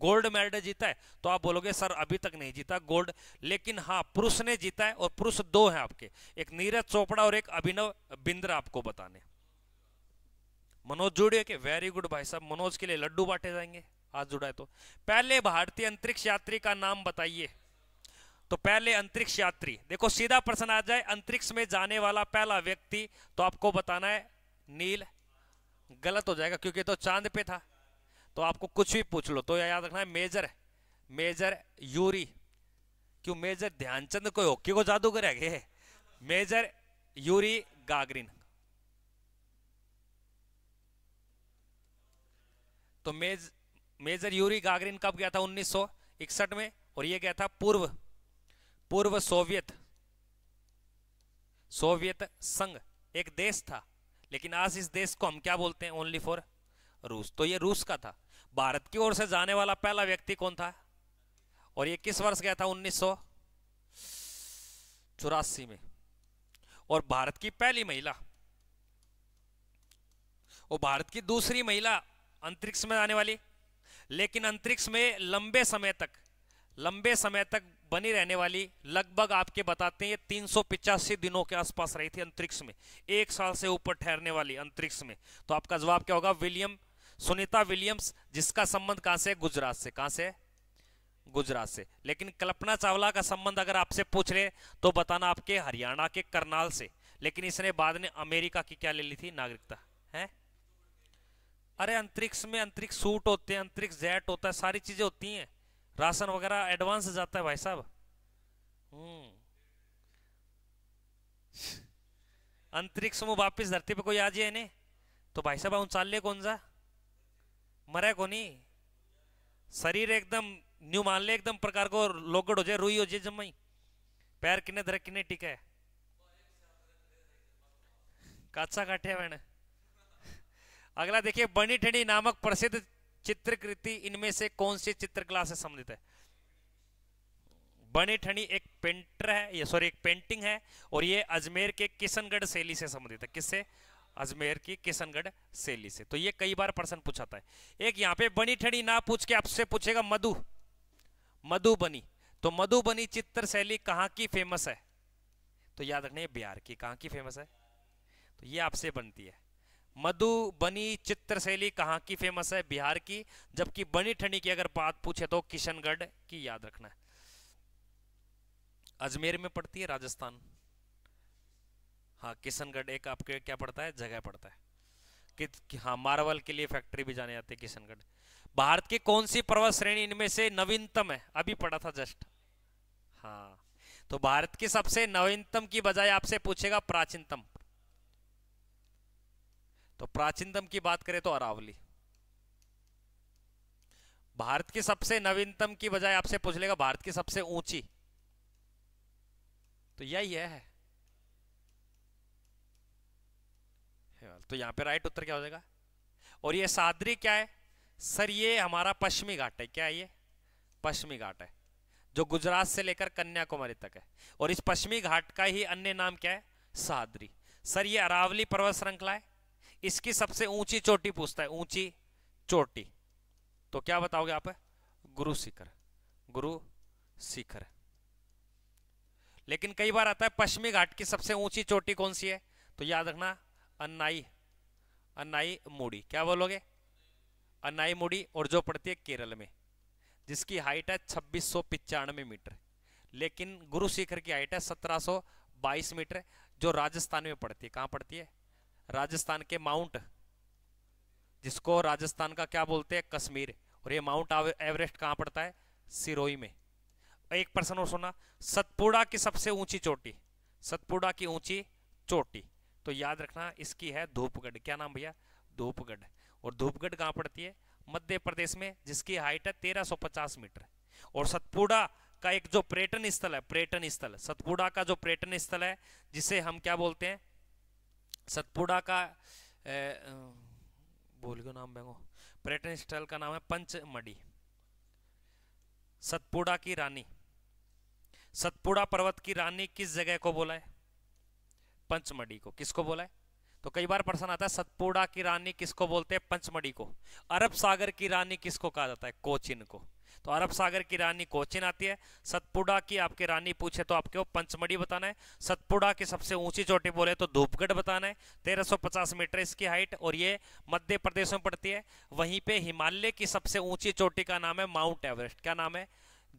गोल्ड मेडल जीता है तो आप बोलोगे सर अभी तक नहीं जीता गोल्ड लेकिन हाँ पुरुष ने जीता है और पुरुष दो हैं आपके एक नीरज चोपड़ा और एक अभिनव बिंद्रा आपको बताने मनोज जुड़े के वेरी गुड भाई साहब मनोज के लिए लड्डू बांटे जाएंगे आज जुड़ा है तो पहले भारतीय अंतरिक्ष यात्री का नाम बताइए तो पहले अंतरिक्ष यात्री देखो सीधा प्रश्न आ जाए अंतरिक्ष में जाने वाला पहला व्यक्ति तो आपको बताना है नील गलत हो जाएगा क्योंकि तो चांद पे था तो आपको कुछ भी पूछ लो तो याद रखना है मेजर मेजर यूरी क्यों मेजर ध्यानचंद कोई हॉकी को जादूगर है मेजर यूरी गागरिन तो मेज मेजर यूरी गागरिन कब गया था 1961 में और ये गया था पूर्व पूर्व सोवियत सोवियत संघ एक देश था लेकिन आज इस देश को हम क्या बोलते हैं ओनली फॉर रूस तो ये रूस का था भारत की ओर से जाने वाला पहला व्यक्ति कौन था और ये किस वर्ष गया था उन्नीस चौरासी में और भारत की पहली महिला और भारत की दूसरी महिला अंतरिक्ष में आने वाली लेकिन अंतरिक्ष में लंबे समय तक लंबे समय तक बनी रहने वाली लगभग आपके बताते हैं तीन दिनों के आसपास रही थी अंतरिक्ष में एक साल से ऊपर ठहरने वाली अंतरिक्ष में तो आपका जवाब क्या होगा विलियम सुनीता विलियम्स जिसका संबंध कहां से गुजरात से कहां से गुजरात से लेकिन कल्पना चावला का संबंध अगर आपसे पूछ ले तो बताना आपके हरियाणा के करनाल से लेकिन इसने बाद में अमेरिका की क्या ले ली थी नागरिकता है अरे अंतरिक्ष में अंतरिक्ष सूट होते हैं अंतरिक्ष जेट होता है सारी चीजें होती हैं राशन वगैरह एडवांस जाता है भाई साहब हम्म। अंतरिक्ष में वापिस धरती पे कोई आ जाए नहीं तो भाई साहब उनचाले कौन सा मरे को नहीं शरीर एकदम न्यू मान ले एकदम प्रकार को लोगड़ हो जाए रुई हो जाए जमाई पैर किन्ने धरे किन्ने टिके काचा काटे मैंने अगला देखिए बनी ठंडी नामक प्रसिद्ध चित्रकृति इनमें से कौन सी चित्रकला से संबंधित है बनी ठंडी एक पेंटर है सॉरी एक पेंटिंग है और ये अजमेर के किशनगढ़ शैली से संबंधित है किससे अजमेर की किशनगढ़ सेली से तो ये कई बार प्रश्न पूछाता है एक यहाँ पे बनी ठड़ी ना पूछ के आपसे पूछेगा मधु मधुबनी तो मधुबनी चित्र शैली कहाँ की फेमस है तो याद रखना बिहार की कहाँ की फेमस है तो ये आपसे बनती है मधुबनी चित्र शैली कहाँ की फेमस है बिहार की जबकि बनी ठंडी की अगर बात पूछे तो किशनगढ़ की याद रखना है अजमेर में पड़ती है राजस्थान हाँ किशनगढ़ एक आपके क्या पड़ता है जगह पड़ता है कि हाँ मार्वल के लिए फैक्ट्री भी जाने जाते किशनगढ़ भारत की कौन सी पर्वत श्रेणी इनमें से नवीनतम है अभी पढ़ा था जस्ट हाँ तो भारत की सबसे नवीनतम की बजाय आपसे पूछेगा प्राचीनतम तो प्राचीनतम की बात करें तो अरावली भारत की सबसे नवीनतम की बजाय आपसे पूछ लेगा भारत की सबसे ऊंची तो यही है केरल तो यहाँ पे राइट उत्तर क्या हो जाएगा और ये सादरी क्या है सर ये हमारा पश्चिमी घाट है क्या है ये पश्चिमी घाट है जो गुजरात से लेकर कन्याकुमारी तक है और इस पश्चिमी घाट का ही अन्य नाम क्या है सादरी सर ये अरावली पर्वत श्रृंखला है इसकी सबसे ऊंची चोटी पूछता है ऊंची चोटी तो क्या बताओगे आप गुरु शिखर गुरु शिखर लेकिन कई बार आता है पश्चिमी घाट की सबसे ऊंची चोटी कौन सी है तो याद रखना अन्नाई अन्नाई मूडी क्या बोलोगे अन्नाई मूडी और जो पड़ती है केरल में जिसकी हाइट है छब्बीस मीटर लेकिन गुरु शिखर की हाइट है सत्रह मीटर जो राजस्थान में पड़ती है कहाँ पड़ती है राजस्थान के माउंट जिसको राजस्थान का क्या बोलते हैं कश्मीर और ये माउंट एवरेस्ट कहाँ पड़ता है सिरोही में एक प्रश्न और सुना सतपुड़ा की सबसे ऊंची चोटी सतपुड़ा की ऊंची चोटी तो याद रखना इसकी है धूपगढ़ क्या नाम भैया धूपगढ़ और धूपगढ़ कहाँ पड़ती है मध्य प्रदेश में जिसकी हाइट है 1350 मीटर और सतपुड़ा का एक जो पर्यटन स्थल है पर्यटन स्थल सतपुड़ा का जो पर्यटन स्थल है जिसे हम क्या बोलते हैं सतपुड़ा का ए, बोल गो नाम बेगो पर्यटन स्थल का नाम है पंचमढ़ी सतपुड़ा की रानी सतपुड़ा पर्वत की रानी किस जगह को बोला है पंचमढ़ी को किसको बोला है तो कई बार प्रश्न आता है सतपुड़ा की रानी किसको बोलते हैं पंचमढ़ी को अरब सागर की रानी किसको कहा जाता है कोचिन को तो अरब सागर की रानी कोचिन आती है सतपुड़ा की आपके रानी पूछे तो आपके वो पंचमढ़ी बताना है सतपुड़ा की सबसे ऊंची चोटी बोले तो धूपगढ़ बताना है 1350 मीटर इसकी हाइट और ये मध्य प्रदेश में पड़ती है वहीं पे हिमालय की सबसे ऊंची चोटी का नाम है माउंट एवरेस्ट क्या नाम है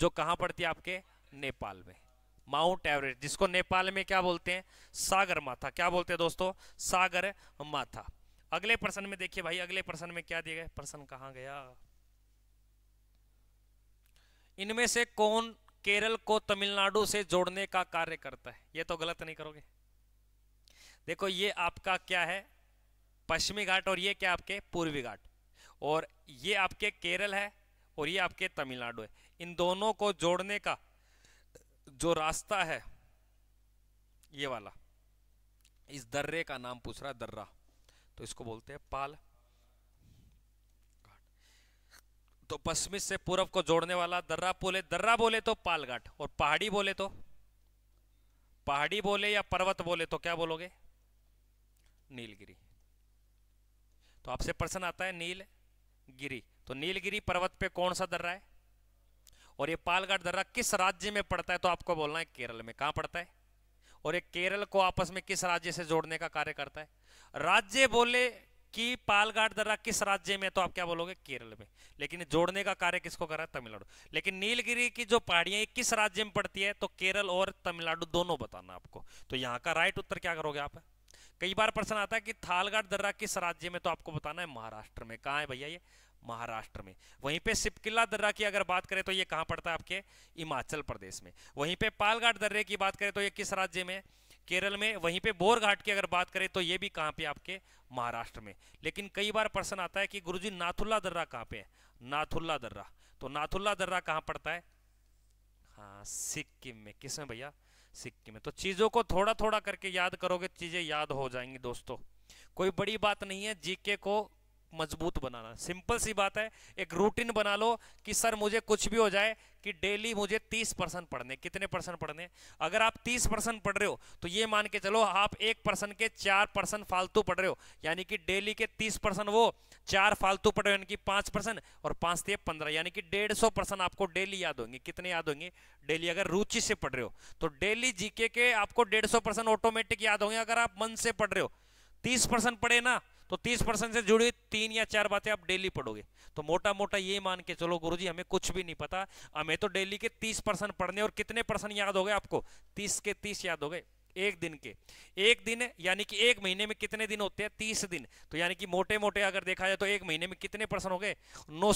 जो कहाँ पड़ती है आपके नेपाल में माउंट एवरेस्ट जिसको नेपाल में क्या बोलते हैं सागर माथा क्या बोलते हैं दोस्तों सागर माथा अगले प्रश्न में देखिए भाई अगले प्रश्न में क्या दिया गया प्रश्न कहा गया इनमें से कौन केरल को तमिलनाडु से जोड़ने का कार्य करता है ये तो गलत नहीं करोगे देखो ये आपका क्या है पश्चिमी घाट और ये क्या आपके पूर्वी घाट और ये आपके केरल है और ये आपके तमिलनाडु है इन दोनों को जोड़ने का जो रास्ता है ये वाला इस दर्रे का नाम पूछ रहा है दर्रा तो इसको बोलते हैं पाल तो पश्चिमी से पूर्व को जोड़ने वाला दर्रा बोले दर्रा बोले तो पालघाट और पहाड़ी बोले तो पहाड़ी बोले या पर्वत बोले तो क्या बोलोगे नीलगिरी तो आपसे प्रश्न आता है नील गिरी तो नीलगिरी पर्वत पे कौन सा दर्रा है और ये पालगढ़ दर्रा किस राज्य में पड़ता है तो आपको बोलना है केरल में कहा पड़ता है और ये केरल को आपस में किस राज्य से जोड़ने का कार्य करता है राज्य बोले कि पालघाट दर्रा किस राज्य में तो आप क्या बोलोगे केरल में लेकिन जोड़ने का कार्य किसको करा तमिलनाडु लेकिन नीलगिरी की जो पहाड़ियां किस राज्य में पड़ती है तो केरल और तमिलनाडु दोनों बताना आपको तो यहाँ का राइट उत्तर क्या करोगे आप कई बार प्रश्न आता है कि थालगाट दर्रा किस राज्य में तो आपको बताना है महाराष्ट्र में कहा है भैया ये महाराष्ट्र में वहीं पे सिपकिला दर्रा की अगर बात करें तो ये कहाँ पड़ता है आपके हिमाचल प्रदेश में वहीं पे पालघाट दर्रे की बात करें तो ये किस राज्य में केरल में वहीं पे बोरघाट की अगर बात करें तो ये भी कहाँ पे आपके महाराष्ट्र में लेकिन कई बार प्रश्न आता है कि गुरु जी नाथुल्ला दर्रा कहाँ पे है नाथुल्ला दर्रा तो नाथुल्ला दर्रा कहाँ पड़ता है हाँ सिक्किम में किस में भैया सिक्किम में तो चीज़ों को थोड़ा थोड़ा करके याद करोगे चीज़ें याद हो जाएंगी दोस्तों कोई बड़ी बात नहीं है जीके को मजबूत बनाना सिंपल सी बात है एक रूटीन बना लो कि सर मुझे कुछ भी हो जाए कि डेली मुझे 30 परसेंट पढ़ने कितने परसेंट पढ़ने अगर आप 30 परसेंट पढ़ रहे हो तो ये मान के चलो आप एक परसेंट के चार परसेंट फालतू पढ़ रहे हो यानी कि डेली के 30 परसेंट वो चार फालतू पढ़ रहे हो यानी कि पांच परसेंट और पांच थे पंद्रह यानी कि डेढ़ सौ परसेंट आपको डेली याद होंगे कितने याद होंगे डेली अगर रुचि से पढ़ रहे हो तो डेली जीके के आपको डेढ़ सौ परसेंट ऑटोमेटिक याद होंगे अगर आप मन से पढ़ रहे हो तीस परसेंट पढ़े ना तो 30 परसेंट से जुड़ी तीन या चार बातें आप डेली पढ़ोगे तो मोटा मोटा ये मान के चलो गुरुजी हमें कुछ भी नहीं पता हमें तो डेली के 30 परसेंट पढ़ने और कितने परसेंट याद हो गए आपको 30 के 30 याद हो गए एक दिन के एक दिन यानी कि एक महीने में कितने दिन होते हैं तीस दिन तो यानी कि मोटे मोटे अगर देखा जाए तो एक महीने में कितने परसेंट हो गए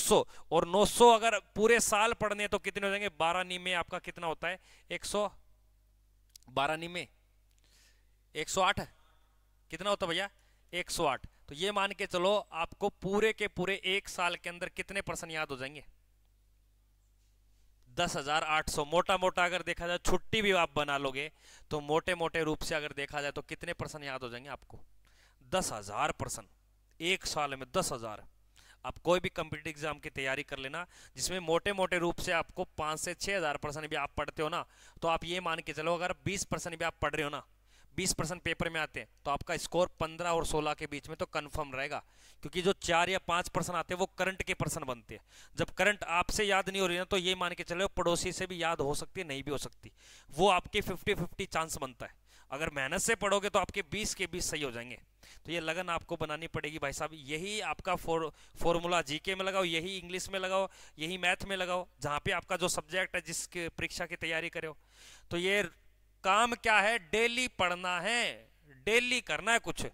सौ और सौ अगर पूरे साल पढ़ने तो कितने हो जाएंगे बारह नी में आपका कितना होता है एक सौ बारह नी में एक सौ आठ कितना होता भैया एक सौ आठ तो ये मान के चलो आपको पूरे के पूरे एक साल के अंदर कितने पर्सन याद हो जाएंगे दस हजार आठ सौ मोटा मोटा अगर देखा जाए छुट्टी भी आप बना लोगे तो मोटे मोटे रूप से अगर देखा जाए तो कितने पर्सन याद हो जाएंगे आपको दस हजार पर्सन एक साल में दस हजार आप कोई भी कंप्यूटर एग्जाम की तैयारी कर लेना जिसमें मोटे मोटे रूप से आपको पांच से छह हज़ार परसेंट भी आप पढ़ते हो ना तो आप ये मान के चलो अगर बीस परसेंट भी आप पढ़ रहे हो ना बीस परसेंट पेपर में आते हैं तो आपका स्कोर पंद्रह और सोलह के बीच में तो कन्फर्म रहेगा क्योंकि जो चार या पाँच पर्सन आते हैं वो करंट के पर्सन बनते हैं जब करंट आपसे याद नहीं हो रही ना तो ये मान के चले पड़ोसी से भी याद हो सकती है नहीं भी हो सकती वो आपके फिफ्टी फिफ्टी चांस बनता है अगर मेहनत से पढ़ोगे तो आपके बीस के बीस सही हो जाएंगे तो ये लगन आपको बनानी पड़ेगी भाई साहब यही आपका फोर फॉर्मूला जीके में लगाओ यही इंग्लिश में लगाओ यही मैथ में लगाओ जहाँ पे आपका जो सब्जेक्ट है जिस परीक्षा की तैयारी करो तो ये काम क्या है डेली पढ़ना है डेली करना है कुछ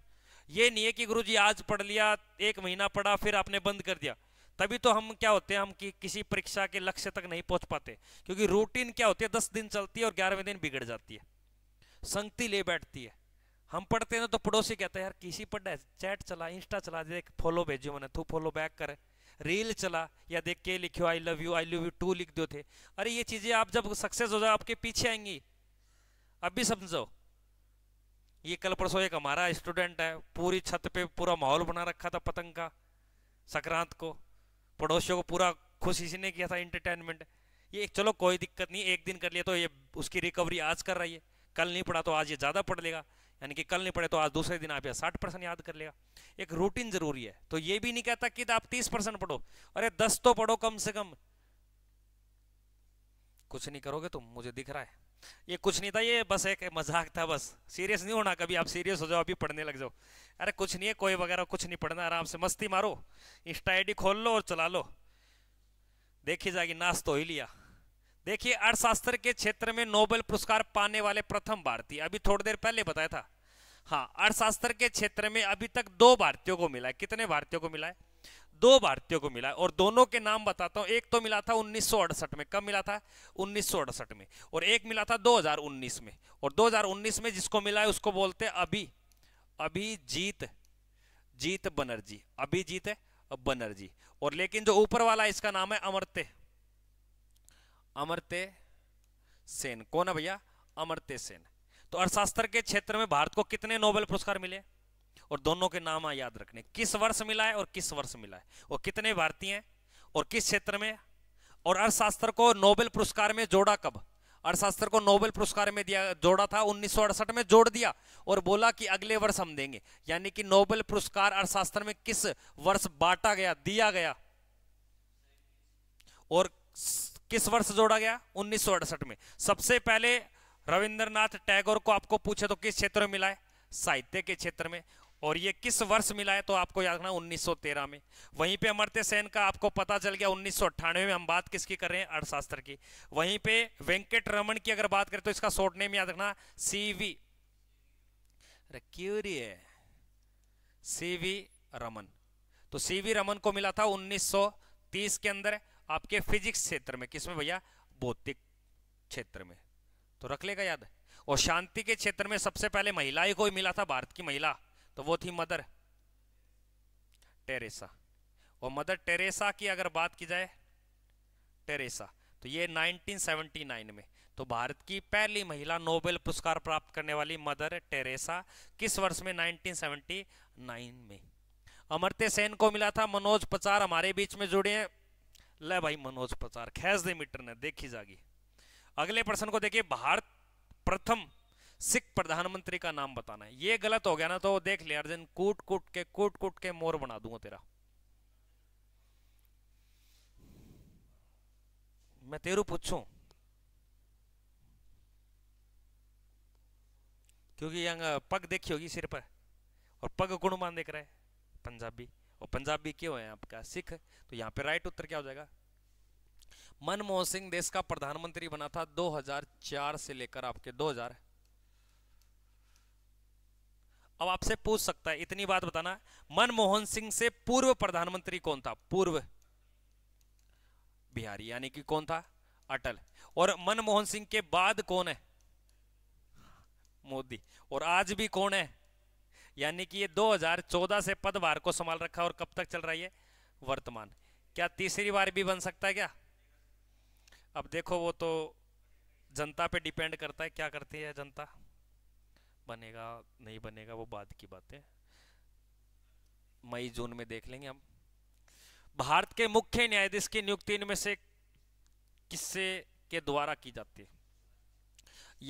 ये नहीं है कि गुरुजी आज पढ़ लिया एक महीना पढ़ा फिर आपने बंद कर दिया तभी तो हम क्या होते हैं हम कि किसी परीक्षा के लक्ष्य तक नहीं पहुंच पाते क्योंकि रूटीन क्या होती है दस दिन चलती है और ग्यारहवें दिन बिगड़ जाती है संगति ले बैठती है हम पढ़ते हैं ना तो पड़ोसी कहते हैं यार किसी पर चैट चला इंस्टा चला देख फॉलो भेजो मैंने तू फॉलो बैक कर रील चला या देख के लिखो I love you I love you too लिख दो थे अरे ये चीजें आप जब सक्सेस हो जाए आपके पीछे आएंगी भी समझो ये कल परसों एक हमारा स्टूडेंट है पूरी छत पे पूरा माहौल बना रखा था पतंग का संक्रांत को पड़ोसियों को पूरा खुश इसी ने किया था इंटरटेनमेंट ये चलो कोई दिक्कत नहीं एक दिन कर लिया तो ये उसकी रिकवरी आज कर रही है कल नहीं पढ़ा तो आज ये ज़्यादा पढ़ लेगा यानी कि कल नहीं पढ़े तो आज दूसरे दिन आप साठ परसेंट याद कर लेगा एक रूटीन जरूरी है तो ये भी नहीं कहता कि आप तीस परसेंट पढ़ो अरे दस तो पढ़ो कम से कम कुछ नहीं करोगे तो मुझे दिख रहा है ये कुछ नहीं था ये बस एक मजाक था बस सीरियस नहीं होना कभी आप सीरियस हो जाओ अभी पढ़ने लग जाओ अरे कुछ नहीं है कोई वगैरह कुछ नहीं पढ़ना आराम से मस्ती मारो इंस्टा आई खोल लो और चला लो देखी जाएगी नाश तो ही लिया देखिए अर्थशास्त्र के क्षेत्र में नोबेल पुरस्कार पाने वाले प्रथम भारतीय अभी थोड़ी देर पहले बताया था हाँ अर्थशास्त्र के क्षेत्र में अभी तक दो भारतीयों को मिला है कितने भारतीयों को मिला है दो भारतीयों को मिला और दोनों के नाम बताता हूं एक तो मिला था उन्नीस में कब मिला था उन्नीस में और एक मिला था 2019 में और 2019 में जिसको मिला है उसको बोलते हैं अभी अभिजीत जीत बनर्जी अभिजीत बनर्जी और लेकिन जो ऊपर वाला इसका नाम है अमरते अमरते सेन कौन है भैया अमरते सेन तो अर्थशास्त्र के क्षेत्र में भारत को कितने नोबेल पुरस्कार मिले और दोनों के नाम याद रखने किस वर्ष मिला है और किस वर्ष मिला है और कितने भारतीय हैं और किस क्षेत्र में और अर्थशास्त्र को नोबेल पुरस्कार में जोड़ा कब अर्थशास्त्र को नोबेल पुरस्कार में दिया जोड़ा था उन्नीस में जोड़ दिया और बोला कि अगले वर्ष हम देंगे यानी कि नोबेल पुरस्कार अर्थशास्त्र में किस वर्ष बांटा गया दिया गया और किस वर्ष जोड़ा गया उन्नीस में सबसे पहले रविंद्रनाथ टैगोर को आपको पूछे तो किस क्षेत्र में मिला है साहित्य के क्षेत्र में और ये किस वर्ष मिला है तो आपको याद रखना 1913 में वहीं पे अमर्त्य सेन का आपको पता चल गया उन्नीस में हम बात किसकी कर रहे हैं अर्थशास्त्र की वहीं पे वेंकट रमन की अगर बात करें तो इसका शॉर्ट नेम याद रखना सीवी क्यूरी है सीवी रमन तो सीवी रमन को मिला था 1930 के अंदर आपके फिजिक्स क्षेत्र में किसमें भैया भौतिक क्षेत्र में तो रख लेगा याद और शांति के क्षेत्र में सबसे पहले महिला ही को मिला था भारत की महिला तो वो थी मदर टेरेसा और मदर टेरेसा की अगर बात की जाए टेरेसा तो ये 1979 में तो भारत की पहली महिला नोबेल पुरस्कार प्राप्त करने वाली मदर टेरेसा किस वर्ष में 1979 में अमरते सेन को मिला था मनोज पचार हमारे बीच में जुड़े हैं ले भाई मनोज पचार खैस दे मीटर ने देखी जागी अगले प्रश्न को देखिए भारत प्रथम सिख प्रधानमंत्री का नाम बताना है ये गलत हो गया ना तो देख ले अर्जुन कूट कूट के कूट कूट के मोर बना दूंगा तेरा मैं तेरू पूछू क्योंकि यंग पग देखी होगी सिर पर और पग गुणमान देख रहे पंजाबी और पंजाबी क्यों है आपका सिख तो यहाँ पे राइट उत्तर क्या हो जाएगा मनमोहन सिंह देश का प्रधानमंत्री बना था 2004 से लेकर आपके अब आपसे पूछ सकता है इतनी बात बताना मनमोहन सिंह से पूर्व प्रधानमंत्री कौन था पूर्व बिहारी यानी कि कौन था अटल और मनमोहन सिंह के बाद कौन है मोदी और आज भी कौन है यानी कि ये 2014 से पदभार को संभाल रखा और कब तक चल रही है वर्तमान क्या तीसरी बार भी बन सकता है क्या अब देखो वो तो जनता पे डिपेंड करता है क्या करती है जनता बनेगा नहीं बनेगा वो बाद की बात है मई जून में देख लेंगे हम भारत के मुख्य न्यायाधीश की नियुक्ति इनमें से किससे के द्वारा की जाती है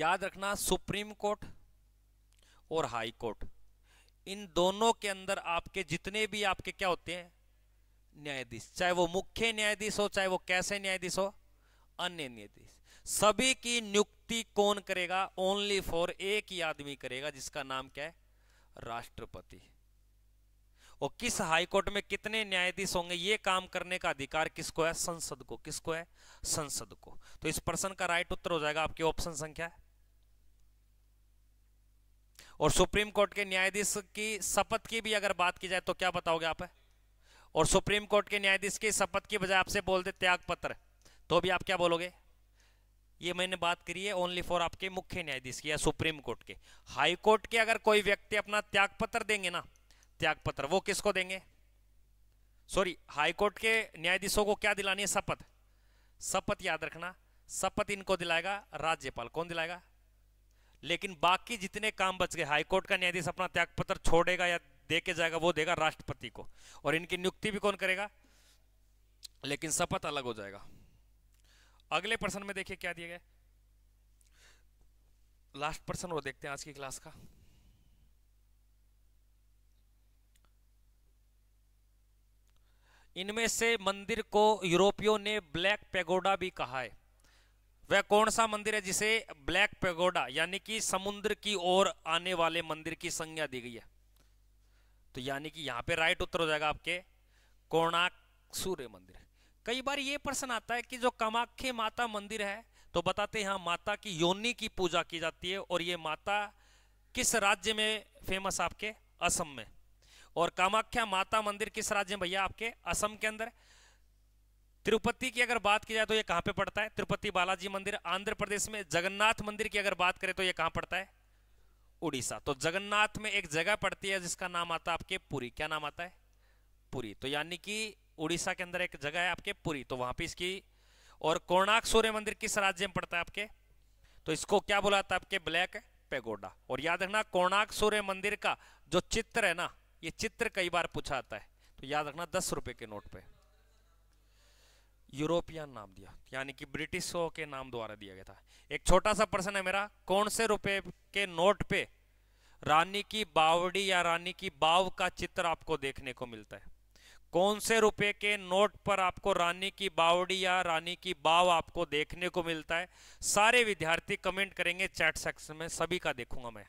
याद रखना सुप्रीम कोर्ट और हाई कोर्ट इन दोनों के अंदर आपके जितने भी आपके क्या होते हैं न्यायाधीश चाहे वो मुख्य न्यायाधीश हो चाहे वो कैसे न्यायाधीश हो अन्य न्यायाधीश सभी की नियुक्ति कौन करेगा ओनली फॉर एक ही आदमी करेगा जिसका नाम क्या है राष्ट्रपति और किस हाईकोर्ट में कितने न्यायाधीश होंगे ये काम करने का अधिकार किसको है संसद को किसको है संसद को तो इस प्रश्न का राइट उत्तर हो जाएगा आपकी ऑप्शन संख्या और सुप्रीम कोर्ट के न्यायाधीश की शपथ की भी अगर बात की जाए तो क्या बताओगे आप है? और सुप्रीम कोर्ट के न्यायाधीश की शपथ की बजाय आपसे बोल दे त्याग पत्र तो भी आप क्या बोलोगे ये मैंने बात करी है ओनली फॉर आपके मुख्य न्यायाधीश की या सुप्रीम कोर्ट के हाई कोर्ट के अगर कोई व्यक्ति अपना त्याग पत्र देंगे ना त्याग पत्र वो किसको देंगे सॉरी हाई कोर्ट के न्यायाधीशों को क्या दिलानी है शपथ शपथ याद रखना शपथ इनको दिलाएगा राज्यपाल कौन दिलाएगा लेकिन बाकी जितने काम बच गए हाईकोर्ट का न्यायाधीश अपना त्याग पत्र छोड़ेगा या दे के जाएगा वो देगा राष्ट्रपति को और इनकी नियुक्ति भी कौन करेगा लेकिन शपथ अलग हो जाएगा अगले प्रश्न में देखिए क्या दिया गया लास्ट प्रश्न वो देखते हैं आज की क्लास का इनमें से मंदिर को यूरोपियों ने ब्लैक पेगोडा भी कहा है वह कौन सा मंदिर है जिसे ब्लैक पेगोडा यानी कि समुद्र की ओर आने वाले मंदिर की संज्ञा दी गई है तो यानी कि यहां पे राइट उत्तर हो जाएगा आपके कोणाक सूर्य मंदिर कई बार ये प्रश्न आता है कि जो कामाख्य माता मंदिर है तो बताते यहाँ माता की योनि की पूजा की जाती है और ये माता किस राज्य में फेमस आपके असम में और कामाख्या माता मंदिर किस राज्य में भैया आपके असम के अंदर तिरुपति की अगर बात की जाए तो ये कहाँ पे पड़ता है तिरुपति बालाजी मंदिर आंध्र प्रदेश में जगन्नाथ मंदिर की अगर बात करें तो ये कहाँ पड़ता है उड़ीसा तो जगन्नाथ में एक जगह पड़ती है जिसका नाम आता है आपके पुरी क्या नाम आता है पुरी तो यानी कि उड़ीसा के अंदर एक जगह है आपके पुरी तो वहां पे इसकी और कोणार्क सूर्य मंदिर किस राज्य में पड़ता है आपके तो इसको क्या बोला था आपके ब्लैक पेगोडा और याद रखना कोणार्क सूर्य मंदिर का जो चित्र है ना ये चित्र कई बार पूछा जाता है तो याद रखना दस रुपए के नोट पे यूरोपियन नाम दिया यानी कि ब्रिटिशों के नाम द्वारा दिया गया था एक छोटा सा प्रश्न है मेरा कौन से रुपए के नोट पे रानी की बावड़ी या रानी की बाव का चित्र आपको देखने को मिलता है कौन से रुपए के नोट पर आपको रानी की बावड़ी या रानी की बाव आपको देखने को मिलता है सारे विद्यार्थी कमेंट करेंगे चैट सेक्शन में सभी का देखूंगा मैं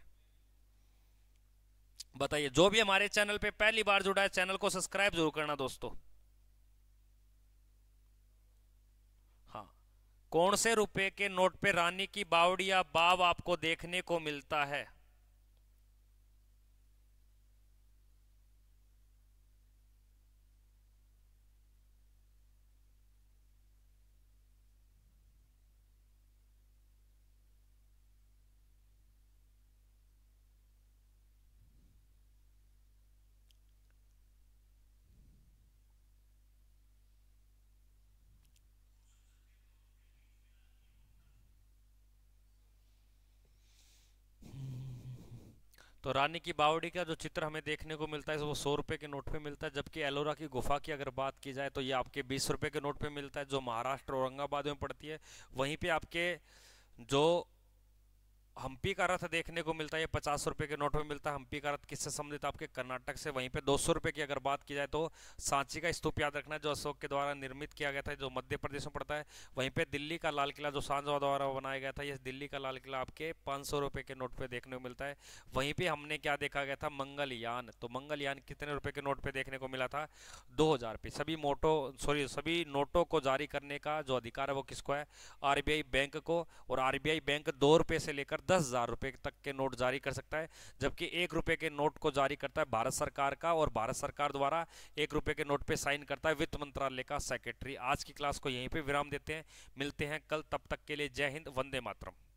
बताइए जो भी हमारे चैनल पे पहली बार जुड़ा है चैनल को सब्सक्राइब जरूर करना दोस्तों हाँ कौन से रुपए के नोट पे रानी की बावड़ी या बाव आपको देखने को मिलता है तो रानी की बावड़ी का जो चित्र हमें देखने को मिलता है वो सौ रुपये के नोट पे मिलता है जबकि एलोरा की गुफा की अगर बात की जाए तो ये आपके बीस रुपये के नोट पे मिलता है जो महाराष्ट्र औरंगाबाद में पड़ती है वहीं पे आपके जो हम्पी का रथ देखने को मिलता है पचास रुपए के नोट में मिलता है हम्पी का रथ किससे संबंधित आपके कर्नाटक से वहीं पे दो सौ रुपये की अगर बात की जाए तो सांची का स्तूप याद रखना जो अशोक के द्वारा निर्मित किया गया था जो मध्य प्रदेश में पड़ता है वहीं पे दिल्ली का लाल किला जो सांझवा द्वारा बनाया गया था ये दिल्ली का लाल किला आपके पाँच सौ के नोट पर देखने को मिलता है वहीं पर हमने क्या देखा गया था मंगलयान तो मंगलयान कितने रुपये के नोट पर देखने को मिला था दो हज़ार पे सभी मोटो सॉरी सभी नोटों को जारी करने का जो अधिकार है वो किसको है आरबीआई बैंक को और आरबीआई बैंक दो रुपये से लेकर दस हज़ार रुपये तक के नोट जारी कर सकता है जबकि एक रुपये के नोट को जारी करता है भारत सरकार का और भारत सरकार द्वारा एक रुपये के नोट पे साइन करता है वित्त मंत्रालय का सेक्रेटरी आज की क्लास को यहीं पे विराम देते हैं मिलते हैं कल तब तक के लिए जय हिंद वंदे मातरम